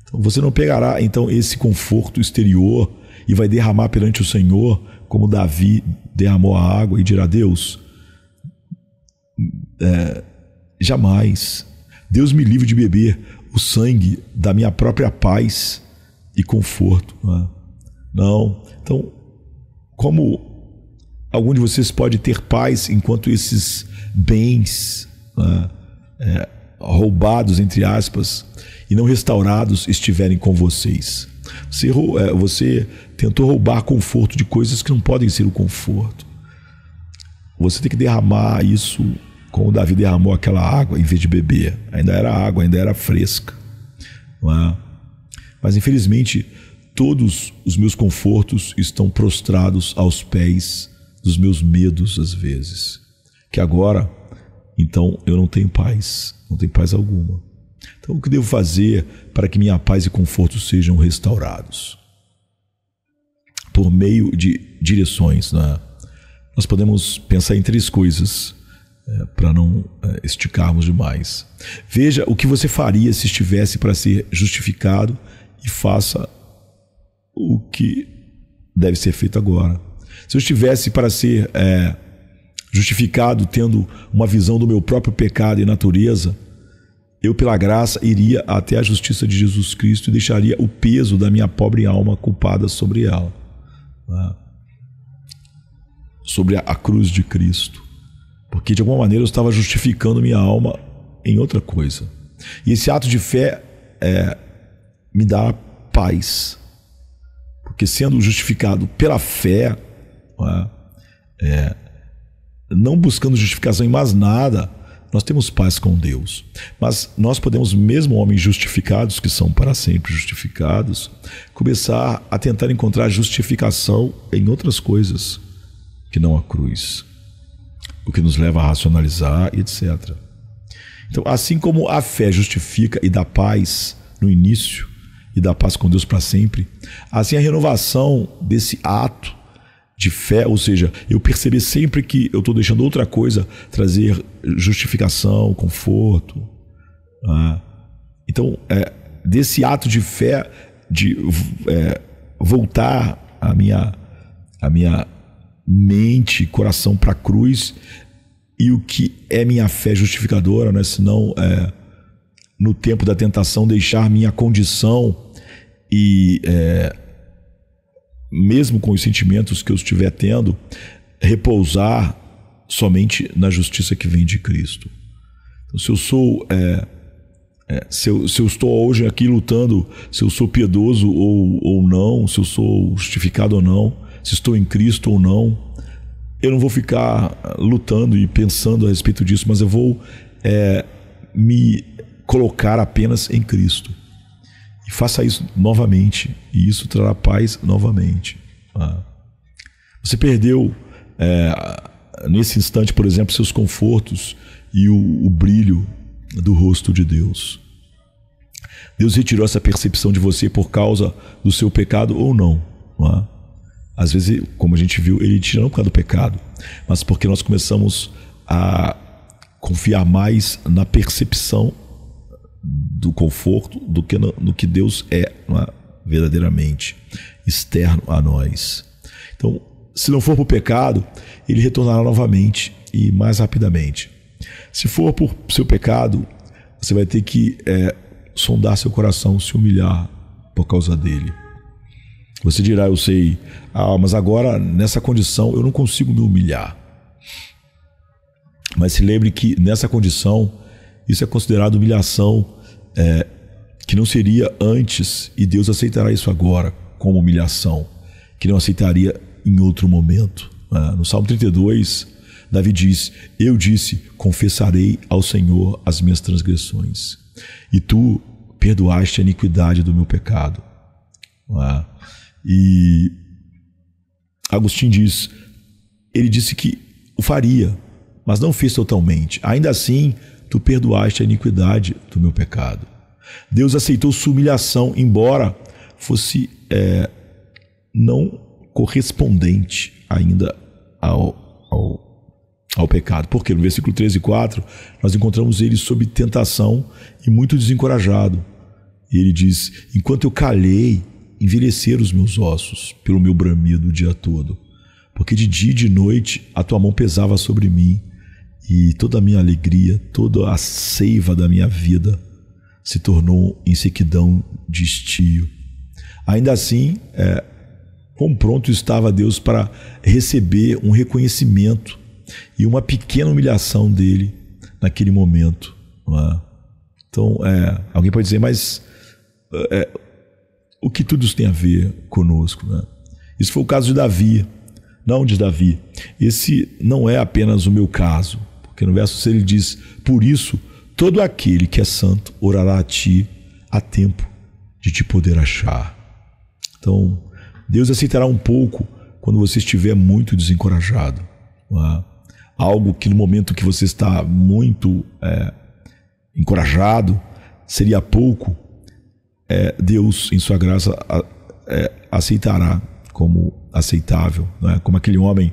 Então você não pegará então esse conforto exterior e vai derramar perante o Senhor, como Davi derramou a água e dirá: Deus, é, jamais. Deus me livre de beber o sangue da minha própria paz e conforto. Não. É? não. Então, como algum de vocês pode ter paz enquanto esses bens é? É, roubados, entre aspas, e não restaurados estiverem com vocês? Você, é, você tentou roubar conforto de coisas que não podem ser o conforto. Você tem que derramar isso como Davi derramou aquela água em vez de beber. Ainda era água, ainda era fresca. É? Mas infelizmente, todos os meus confortos estão prostrados aos pés dos meus medos, às vezes. Que agora, então, eu não tenho paz, não tenho paz alguma. Então, o que devo fazer para que minha paz e conforto sejam restaurados? Por meio de direções, né? nós podemos pensar em três coisas é, eh, para não é, esticarmos demais. Veja o que você faria se estivesse para ser justificado e faça o que deve ser feito agora. Se eu estivesse para ser é, justificado tendo uma visão do meu próprio pecado e natureza, eu, pela graça, iria até a justiça de Jesus Cristo e deixaria o peso da minha pobre alma culpada sobre ela. Né? sobre a, a cruz de Cristo. Porque de alguma maneira eu estava justificando minha alma em outra coisa. E esse ato de fé é, me dá paz. Porque sendo justificado pela fé, é, é, não buscando justificação em mais nada, nós temos paz com Deus. Mas nós podemos, mesmo homens justificados, que são para sempre justificados, começar a tentar encontrar justificação em outras coisas que não a cruz. O que nos leva a racionalizar e etc. Então, assim como a fé justifica e dá paz no início, e dá paz com Deus para sempre, assim a renovação desse ato de fé, ou seja, eu perceber sempre que eu estou deixando outra coisa trazer justificação, conforto. Né? Então, é, desse ato de fé, de é, voltar a minha, a minha mente, coração para a cruz e o que é minha fé justificadora, né? senão é, no tempo da tentação deixar minha condição e é, mesmo com os sentimentos que eu estiver tendo, repousar somente na justiça que vem de Cristo. Então, se eu sou é, é, se, eu, se, eu, estou hoje aqui lutando, se eu sou piedoso ou, ou não, se eu sou justificado ou não, se estou em Cristo ou não. Eu não vou ficar lutando e pensando a respeito disso, mas eu vou é, me colocar apenas em Cristo. E faça isso novamente, e isso trará paz novamente. Ah. Você perdeu, é, nesse instante, por exemplo, seus confortos e o, o brilho do rosto de Deus. Deus retirou essa percepção de você por causa do seu pecado ou não. não é? Às vezes, como a gente viu, ele tira não por causa do pecado, mas porque nós começamos a confiar mais na percepção do conforto do que no, no que Deus é é? verdadeiramente externo a nós. Então, se não for por pecado, ele retornará novamente e mais rapidamente. Se for por seu pecado, você vai ter que é, sondar seu coração, se humilhar por causa dele. Você dirá, eu sei, ah, mas agora nessa condição eu não consigo me humilhar. Mas se lembre que nessa condição isso é considerado humilhação é, que não seria antes e Deus aceitará isso agora como humilhação que não aceitaria em outro momento. Ah, no Salmo 32, Davi diz: Eu disse, confessarei ao Senhor as minhas transgressões, e tu perdoaste a iniquidade do meu pecado. Ah, e Agostinho diz, ele disse que o faria, mas não fez totalmente. Ainda assim, tu perdoaste a iniquidade do meu pecado. Deus aceitou sua humilhação, embora fosse é, não correspondente ainda ao, ao, ao, pecado. Porque no versículo 13 e 4, nós encontramos ele sob tentação e muito desencorajado. E ele diz: Enquanto eu calhei, envelhecer os meus ossos pelo meu bramido o dia todo. Porque de dia e de noite a tua mão pesava sobre mim e toda a minha alegria, toda a seiva da minha vida se tornou em sequidão de estio. Ainda assim, é, quão pronto estava Deus para receber um reconhecimento e uma pequena humilhação dele naquele momento. É? Então, é, alguém pode dizer, mas é, o que tudo isso tem a ver conosco. Né? Isso foi o caso de Davi. Não, de Davi, esse não é apenas o meu caso, porque no verso 6 ele diz: Por isso, todo aquele que é santo orará a ti a tempo de te poder achar. Então, Deus aceitará um pouco quando você estiver muito desencorajado. É? Algo que no momento que você está muito é, encorajado seria pouco é, Deus, em sua graça, a, é, aceitará como aceitável, né? como aquele homem.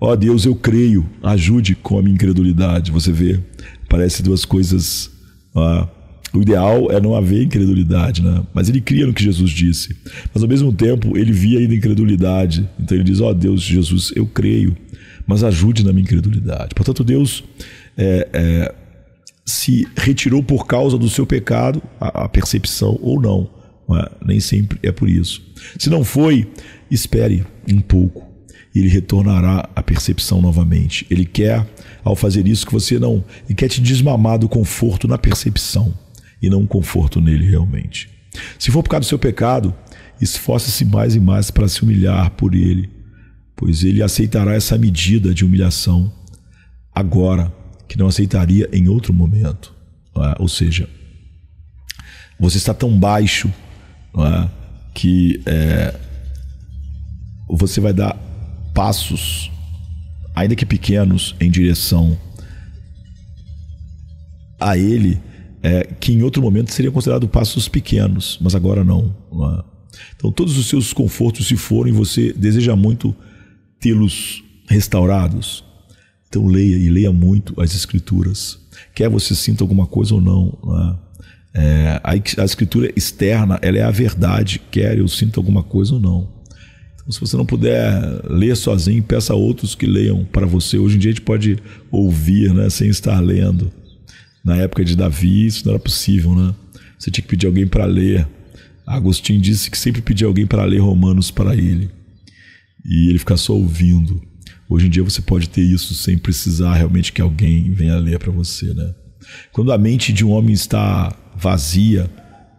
Ó oh, Deus, eu creio, ajude com a minha incredulidade. Você vê, parece duas coisas. Ah, o ideal é não haver incredulidade, né? Mas ele cria no que Jesus disse. Mas ao mesmo tempo, ele via ainda incredulidade. Então ele diz: Ó oh, Deus, Jesus, eu creio, mas ajude na minha incredulidade. Portanto, Deus é, é, se retirou por causa do seu pecado, a, a percepção ou não. É? nem sempre é por isso. Se não foi, espere um pouco e ele retornará à percepção novamente. Ele quer, ao fazer isso, que você não. Ele quer te desmamar do conforto na percepção e não um conforto nele realmente. Se for por causa do seu pecado, esforce-se mais e mais para se humilhar por ele, pois ele aceitará essa medida de humilhação agora que não aceitaria em outro momento. É? Ou seja, você está tão baixo é? que é, você vai dar passos, ainda que pequenos, em direção a ele, é, que em outro momento seriam considerados passos pequenos, mas agora não. não é? então, todos os seus confortos, se forem, você deseja muito tê-los restaurados, então leia e leia muito as escrituras. Quer você sinta alguma coisa ou não. Né? É, a, a, escritura externa ela é a verdade, quer eu sinta alguma coisa ou não. Então, se você não puder ler sozinho, peça a outros que leiam para você. Hoje em dia a gente pode ouvir né, sem estar lendo. Na época de Davi, isso não era possível, né? Você tinha que pedir alguém para ler. Agostinho disse que sempre pedia alguém para ler Romanos para ele. E ele ficava só ouvindo. Hoje em dia você pode ter isso sem precisar realmente que alguém venha ler para você, né? Quando a mente de um homem está vazia,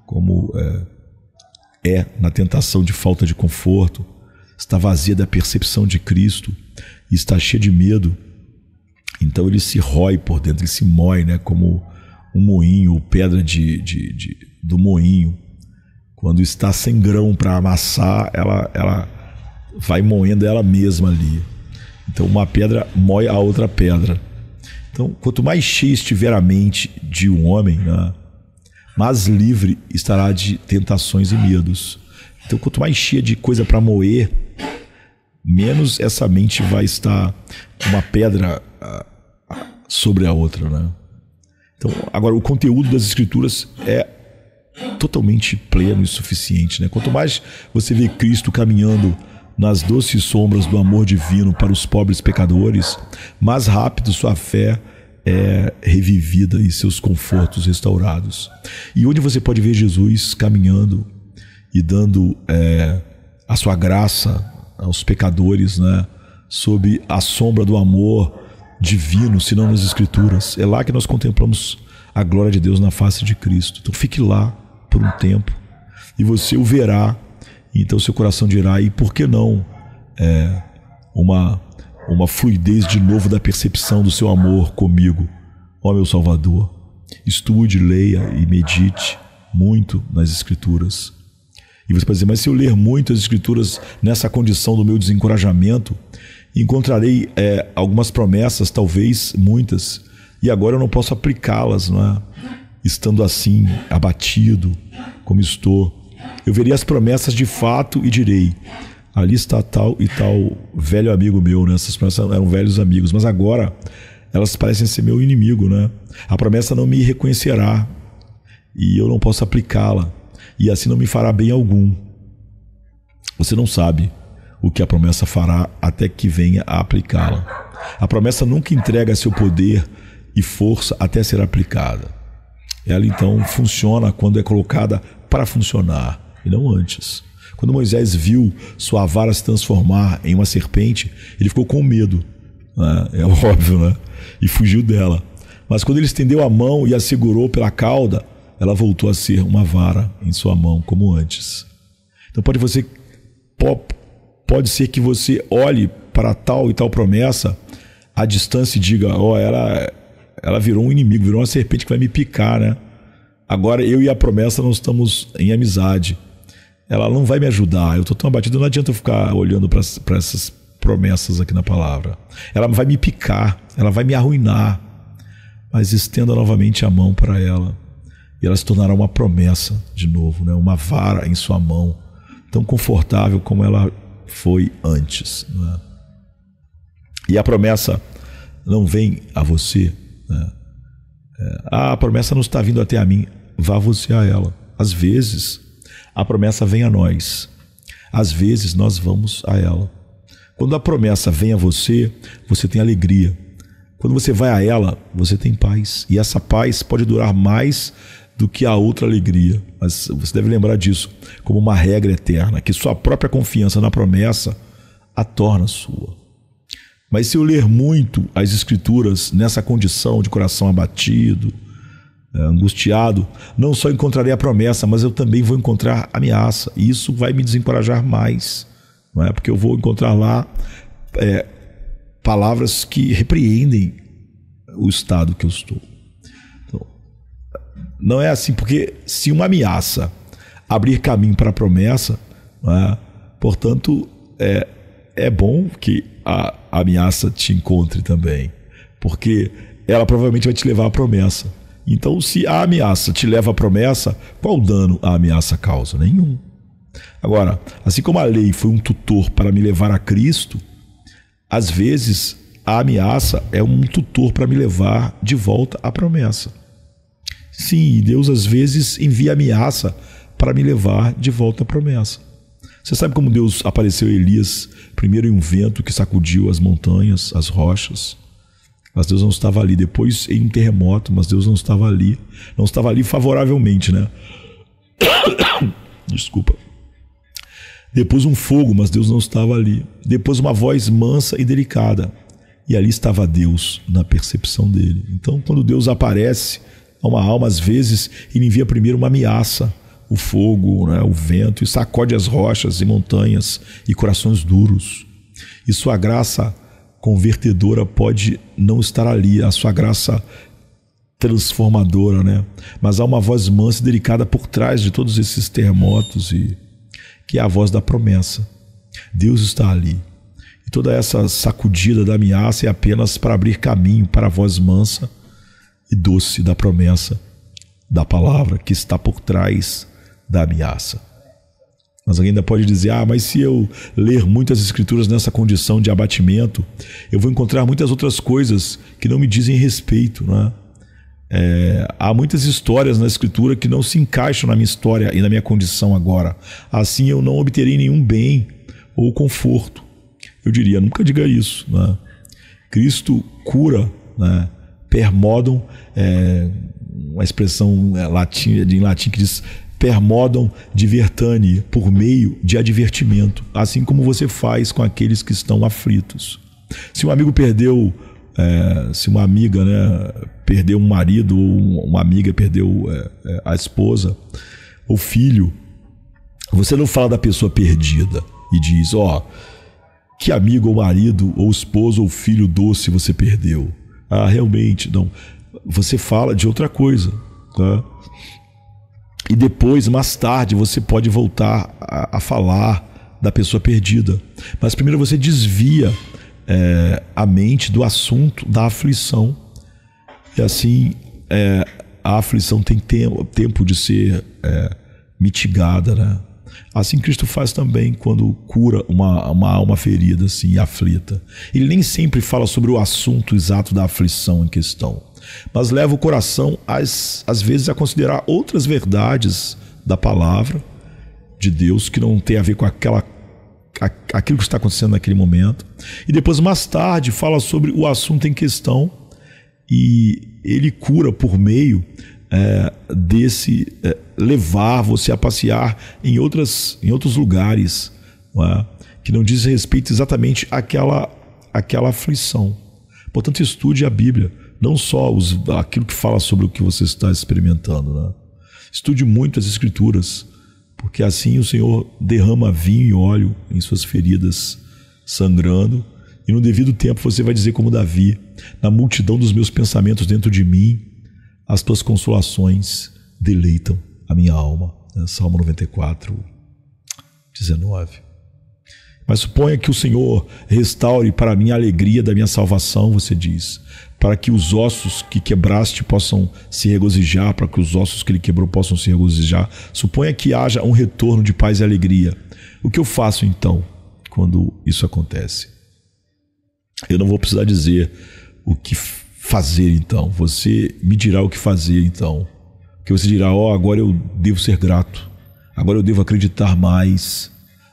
como é, é na tentação de falta de conforto, está vazia da percepção de Cristo, está cheia de medo, então ele se rói por dentro, ele se mói, né? Como um moinho, a pedra de, de, de, do moinho. Quando está sem grão para amassar, ela, ela vai moendo ela mesma ali. Então, uma pedra mói a outra pedra. Então, quanto mais cheia estiver a mente de um homem, né, mais livre estará de tentações e medos. Então, quanto mais cheia de coisa para moer, menos essa mente vai estar uma pedra ah, sobre a outra, né? Então, agora o conteúdo das escrituras é totalmente pleno e suficiente, né? Quanto mais você vê Cristo caminhando nas doces sombras do amor divino para os pobres pecadores, mais rápido sua fé é revivida e seus confortos restaurados. E onde você pode ver Jesus caminhando e dando é, a sua graça aos pecadores, né? Sob a sombra do amor divino, se não nas Escrituras. É lá que nós contemplamos a glória de Deus na face de Cristo. Então fique lá por um tempo e você o verá então seu coração dirá, e por que não é, uma, uma fluidez de novo da percepção do seu amor comigo? Ó meu Salvador, estude, leia e medite muito nas Escrituras. E você pode dizer, mas se eu ler muito as Escrituras nessa condição do meu desencorajamento, encontrarei é, algumas promessas, talvez muitas, e agora eu não posso aplicá-las, não é? Estando assim, abatido, como estou. Eu verei as promessas de fato e direi: ali está tal e tal velho amigo meu, né? Essas promessas eram velhos amigos, mas agora elas parecem ser meu inimigo, né? A promessa não me reconhecerá e eu não posso aplicá-la, e assim não me fará bem algum. Você não sabe o que a promessa fará até que venha a aplicá-la. A promessa nunca entrega seu poder e força até ser aplicada. Ela então funciona quando é colocada para funcionar, e não antes. Quando Moisés viu sua vara se transformar em uma serpente, ele ficou com medo. Né? É óbvio, né? E fugiu dela. Mas quando ele estendeu a mão e a segurou pela cauda, ela voltou a ser uma vara em sua mão, como antes. Então pode você pode ser que você olhe para tal e tal promessa à distância e diga, ó, oh, ela ela virou um inimigo, virou uma serpente que vai me picar, né? Agora eu e a promessa não estamos em amizade. Ela não vai me ajudar. Eu estou tão abatido, não adianta eu ficar olhando para essas promessas aqui na palavra. Ela vai me picar, ela vai me arruinar. Mas estenda novamente a mão para ela. E ela se tornará uma promessa de novo, né? uma vara em sua mão, tão confortável como ela foi antes. Né? E a promessa não vem a você. Né? É, ah, a promessa não está vindo até a mim vá você a ela. Às vezes, a promessa vem a nós. Às vezes, nós vamos a ela. Quando a promessa vem a você, você tem alegria. Quando você vai a ela, você tem paz. E essa paz pode durar mais do que a outra alegria. Mas você deve lembrar disso como uma regra eterna, que sua própria confiança na promessa a torna sua. Mas se eu ler muito as Escrituras nessa condição de coração abatido, eh, angustiado, não só encontrarei a promessa, mas eu também vou encontrar ameaça. E isso vai me desencorajar mais, não é? porque eu vou encontrar lá é, palavras que repreendem o estado que eu estou. Então, não é assim, porque se uma ameaça abrir caminho para a promessa, é? portanto, é, é bom que a ameaça te encontre também, porque ela provavelmente vai te levar à promessa. Então, se a ameaça te leva à promessa, qual dano a ameaça causa? Nenhum. Agora, assim como a lei foi um tutor para me levar a Cristo, às vezes a ameaça é um tutor para me levar de volta à promessa. Sim, Deus às vezes envia ameaça para me levar de volta à promessa. Você sabe como Deus apareceu a Elias, primeiro em um vento que sacudiu as montanhas, as rochas mas Deus não estava ali. Depois em terremoto, mas Deus não estava ali. Não estava ali favoravelmente, né? Desculpa. Depois um fogo, mas Deus não estava ali. Depois uma voz mansa e delicada. E ali estava Deus na percepção dele. Então, quando Deus aparece a uma alma, às vezes, ele envia primeiro uma ameaça, o fogo, né, o vento, e sacode as rochas e montanhas e corações duros. E sua graça convertedora pode não estar ali, a sua graça transformadora, né? Mas há uma voz mansa e delicada por trás de todos esses terremotos e que é a voz da promessa. Deus está ali. E toda essa sacudida da ameaça é apenas para abrir caminho para a voz mansa e doce da promessa, da palavra que está por trás da ameaça. Mas alguém ainda pode dizer: ah, mas se eu ler muitas escrituras nessa condição de abatimento, eu vou encontrar muitas outras coisas que não me dizem respeito, né? É, há muitas histórias na escritura que não se encaixam na minha história e na minha condição agora. Assim eu não obterei nenhum bem ou conforto. Eu diria, nunca diga isso. Né? Cristo cura, né? permodum, é, uma expressão é, latim, em latim que diz permodam divertani por meio de advertimento, assim como você faz com aqueles que estão aflitos. Se um amigo perdeu, é, se uma amiga né, perdeu um marido, ou uma amiga perdeu é, é a esposa, ou filho, você não fala da pessoa perdida e diz: Ó, oh, que amigo ou marido, ou esposo ou filho doce você perdeu. Ah, realmente, não. Você fala de outra coisa. Tá? e depois, mais tarde, você pode voltar a, a falar da pessoa perdida. Mas primeiro você desvia é, a mente do assunto da aflição. E assim, é, a aflição tem tempo, tempo de ser é, mitigada, né? Assim Cristo faz também quando cura uma, uma alma ferida assim, aflita. Ele nem sempre fala sobre o assunto exato da aflição em questão mas leva o coração, às, às vezes, a considerar outras verdades da palavra de Deus que não tem a ver com aquela aquilo que está acontecendo naquele momento. E depois, mais tarde, fala sobre o assunto em questão e ele cura por meio é, desse é, levar você a passear em, outras, em outros lugares não é? que não diz respeito exatamente àquela, àquela aflição. Portanto, estude a Bíblia, não só os, aquilo que fala sobre o que você está experimentando. Né? Estude muito as Escrituras, porque assim o Senhor derrama vinho e óleo em suas feridas sangrando, e no devido tempo você vai dizer, como Davi: Na multidão dos meus pensamentos dentro de mim, as tuas consolações deleitam a minha alma. Né? Salmo 94, 19. Mas suponha que o Senhor restaure para mim a alegria da minha salvação, você diz, para que os ossos que quebraste possam se regozijar, para que os ossos que ele quebrou possam se regozijar. Suponha que haja um retorno de paz e alegria. O que eu faço então quando isso acontece? Eu não vou precisar dizer o que fazer então. Você me dirá o que fazer então. Que você dirá: "Ó, oh, agora eu devo ser grato. Agora eu devo acreditar mais."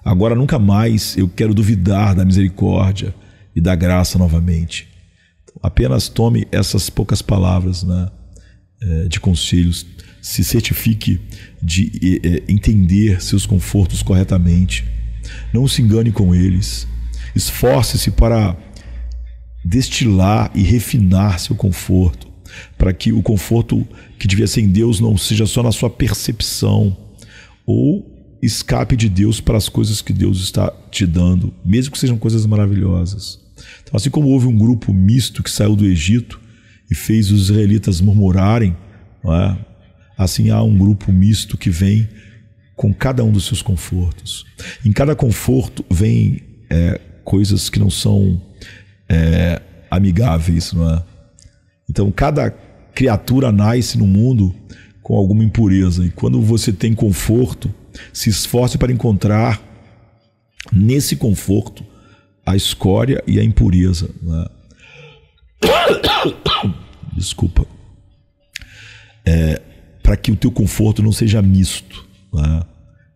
Agora nunca mais eu quero duvidar da misericórdia e da graça novamente. Então, apenas tome essas poucas palavras né, é, de conselhos, se certifique de entender seus confortos corretamente, não se engane com eles, esforce-se para destilar e refinar seu conforto, para que o conforto que devia ser em Deus não seja só na sua percepção ou escape de Deus para as coisas que Deus está te dando, mesmo que sejam coisas maravilhosas. Então, assim como houve um grupo misto que saiu do Egito e fez os israelitas murmurarem, é? assim há um grupo misto que vem com cada um dos seus confortos. Em cada conforto vem é, coisas que não são é, amigáveis, não é? Então, cada criatura nasce no mundo com alguma impureza. E quando você tem conforto, se esforce para encontrar nesse conforto a escória e a impureza. Né? Desculpa. É, para que o teu conforto não seja misto. Né?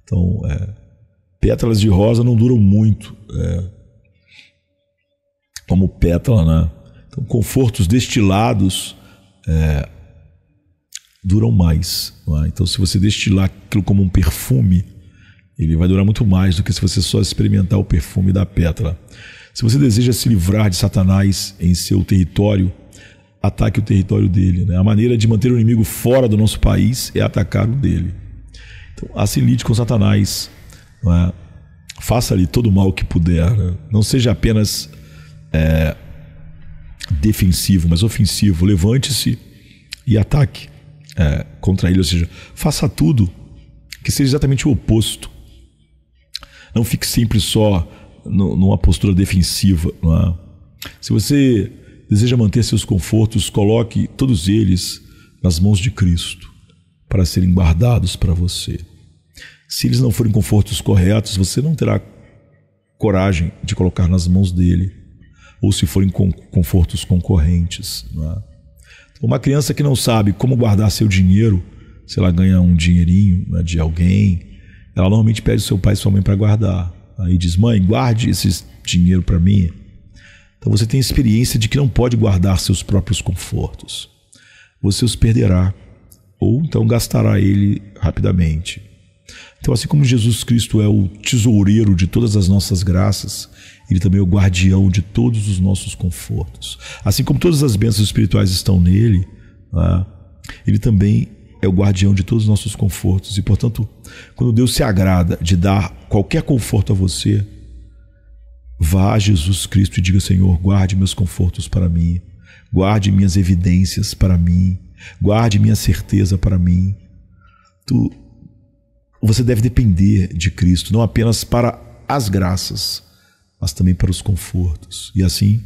Então, é, pétalas de rosa não duram muito. É, como pétala, né? Então, confortos destilados é, duram mais. É? Então, se você destilar aquilo como um perfume, ele vai durar muito mais do que se você só experimentar o perfume da pétala. Se você deseja se livrar de Satanás em seu território, ataque o território dele. Né? A maneira de manter o inimigo fora do nosso país é atacar o dele. Então, assim lide com Satanás. É? Faça-lhe todo o mal que puder. Né? Não seja apenas é, defensivo, mas ofensivo. Levante-se e ataque é, contra ele. Ou seja, faça tudo que seja exatamente o oposto. Não fique sempre só no, numa postura defensiva. É? Se você deseja manter seus confortos, coloque todos eles nas mãos de Cristo para serem guardados para você. Se eles não forem confortos corretos, você não terá coragem de colocar nas mãos dele, ou se forem confortos concorrentes. Não é? Uma criança que não sabe como guardar seu dinheiro, se ela ganha um dinheirinho né, de alguém, ela normalmente pede seu pai e sua mãe para guardar. Aí diz: mãe, guarde esse dinheiro para mim. Então você tem experiência de que não pode guardar seus próprios confortos. Você os perderá, ou então gastará ele rapidamente. Então, assim como Jesus Cristo é o tesoureiro de todas as nossas graças, ele também é o guardião de todos os nossos confortos. Assim como todas as bênçãos espirituais estão nele, né, ele também é o guardião de todos os nossos confortos. E, portanto, quando Deus se agrada de dar qualquer conforto a você, vá a Jesus Cristo e diga: Senhor, guarde meus confortos para mim, guarde minhas evidências para mim, guarde minha certeza para mim. Tu, você deve depender de Cristo, não apenas para as graças, mas também para os confortos. E assim,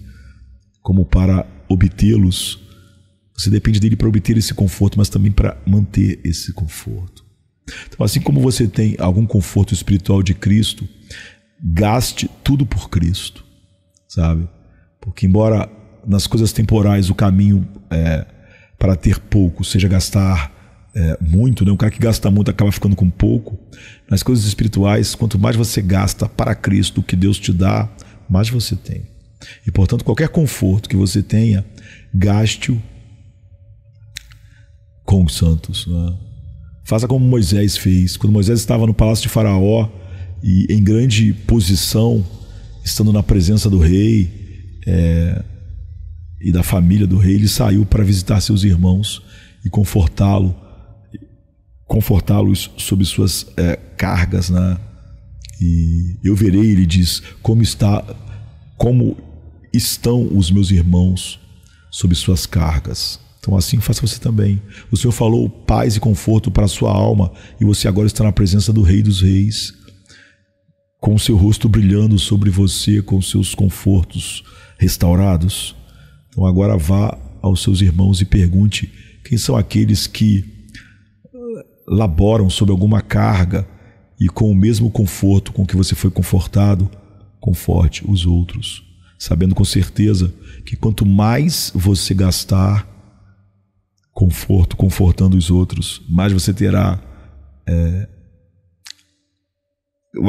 como para obtê-los, você depende dele para obter esse conforto, mas também para manter esse conforto. Então, assim como você tem algum conforto espiritual de Cristo, gaste tudo por Cristo, sabe? Porque, embora nas coisas temporais o caminho é, para ter pouco seja gastar é, muito, né? um cara que gasta muito acaba ficando com pouco. Nas coisas espirituais, quanto mais você gasta para Cristo, o que Deus te dá, mais você tem. E portanto, qualquer conforto que você tenha, gaste-o com os santos. Né? Faça como Moisés fez. Quando Moisés estava no palácio de Faraó e em grande posição, estando na presença do rei é, e da família do rei, ele saiu para visitar seus irmãos e confortá-lo confortá-los sob suas é, cargas, né? E eu verei, ele diz, como está, como estão os meus irmãos sob suas cargas. Então assim faça você também. O Senhor falou paz e conforto para a sua alma e você agora está na presença do Rei dos Reis, com o seu rosto brilhando sobre você, com seus confortos restaurados. Então agora vá aos seus irmãos e pergunte quem são aqueles que laboram sob alguma carga e com o mesmo conforto com que você foi confortado, conforte os outros, sabendo com certeza que quanto mais você gastar conforto confortando os outros, mais você terá é,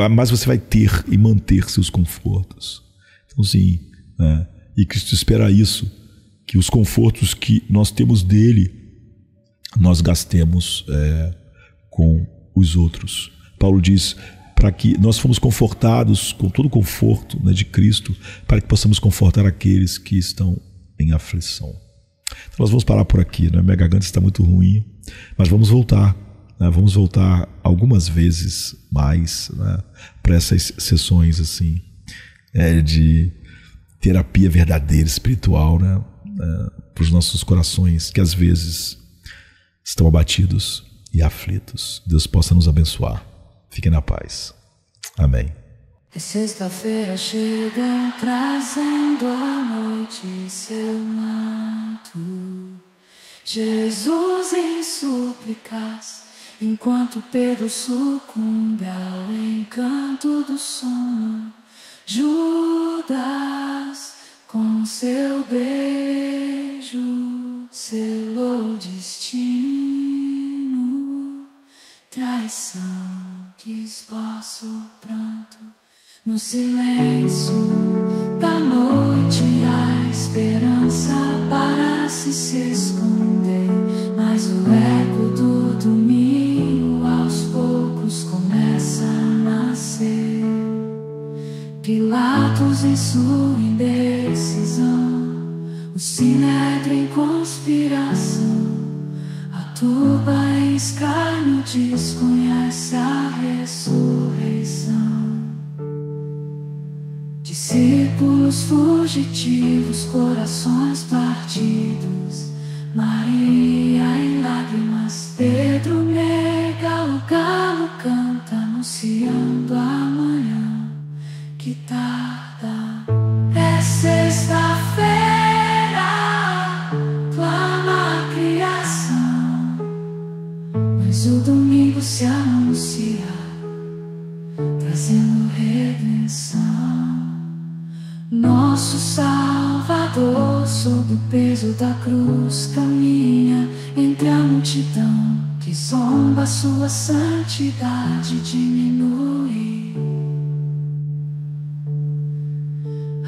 mais você vai ter e manter seus confortos. Então, sim, é, e Cristo espera isso, que os confortos que nós temos dele nós gastemos é, com os outros. Paulo diz para que nós fomos confortados com todo o conforto né, de Cristo, para que possamos confortar aqueles que estão em aflição. Então nós vamos parar por aqui, né? minha garganta está muito ruim, mas vamos voltar, né? vamos voltar algumas vezes mais né? para essas sessões assim é, de terapia verdadeira, espiritual, né? É, para os nossos corações que às vezes estão abatidos, e aflitos, Deus possa nos abençoar. Fique na paz. Amém. É sexta-feira chega trazendo a noite seu manto. Jesus em súplicas, enquanto Pedro sucumbe ao encanto do sono. Judas, com seu beijo, selou o destino. Traição que esboça pranto no silêncio da noite. A esperança parece se esconder, mas o eco do domingo aos poucos começa a nascer. Pilatos em sua indecisão, o sinédrio em conspiração. Tu vais cá desconhece a ressurreição. Discípulos fugitivos, corações partidos, Maria em lágrimas, Pedro nega, o galo canta, anunciando amanhã que tarde. Tá anunciar, trazendo redenção. Nosso Salvador, sob o peso da cruz, caminha entre a multidão que zomba, sua santidade diminui.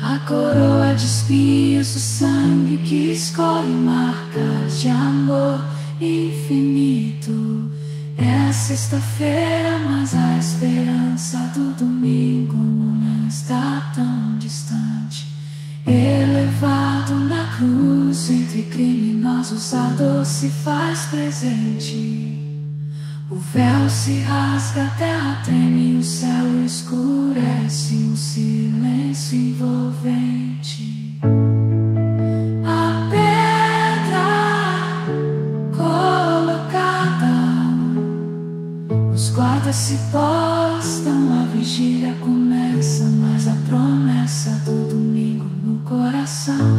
A coroa de espinhos, o sangue que escolhe marcas de amor infinito sexta-feira, mas a esperança do domingo não está tão distante. Elevado na cruz entre criminosos, a dor se faz presente. O véu se rasga, a terra treme, o céu escurece, um silêncio envolvente. se posta, a vigília começa, mas a promessa do domingo no coração.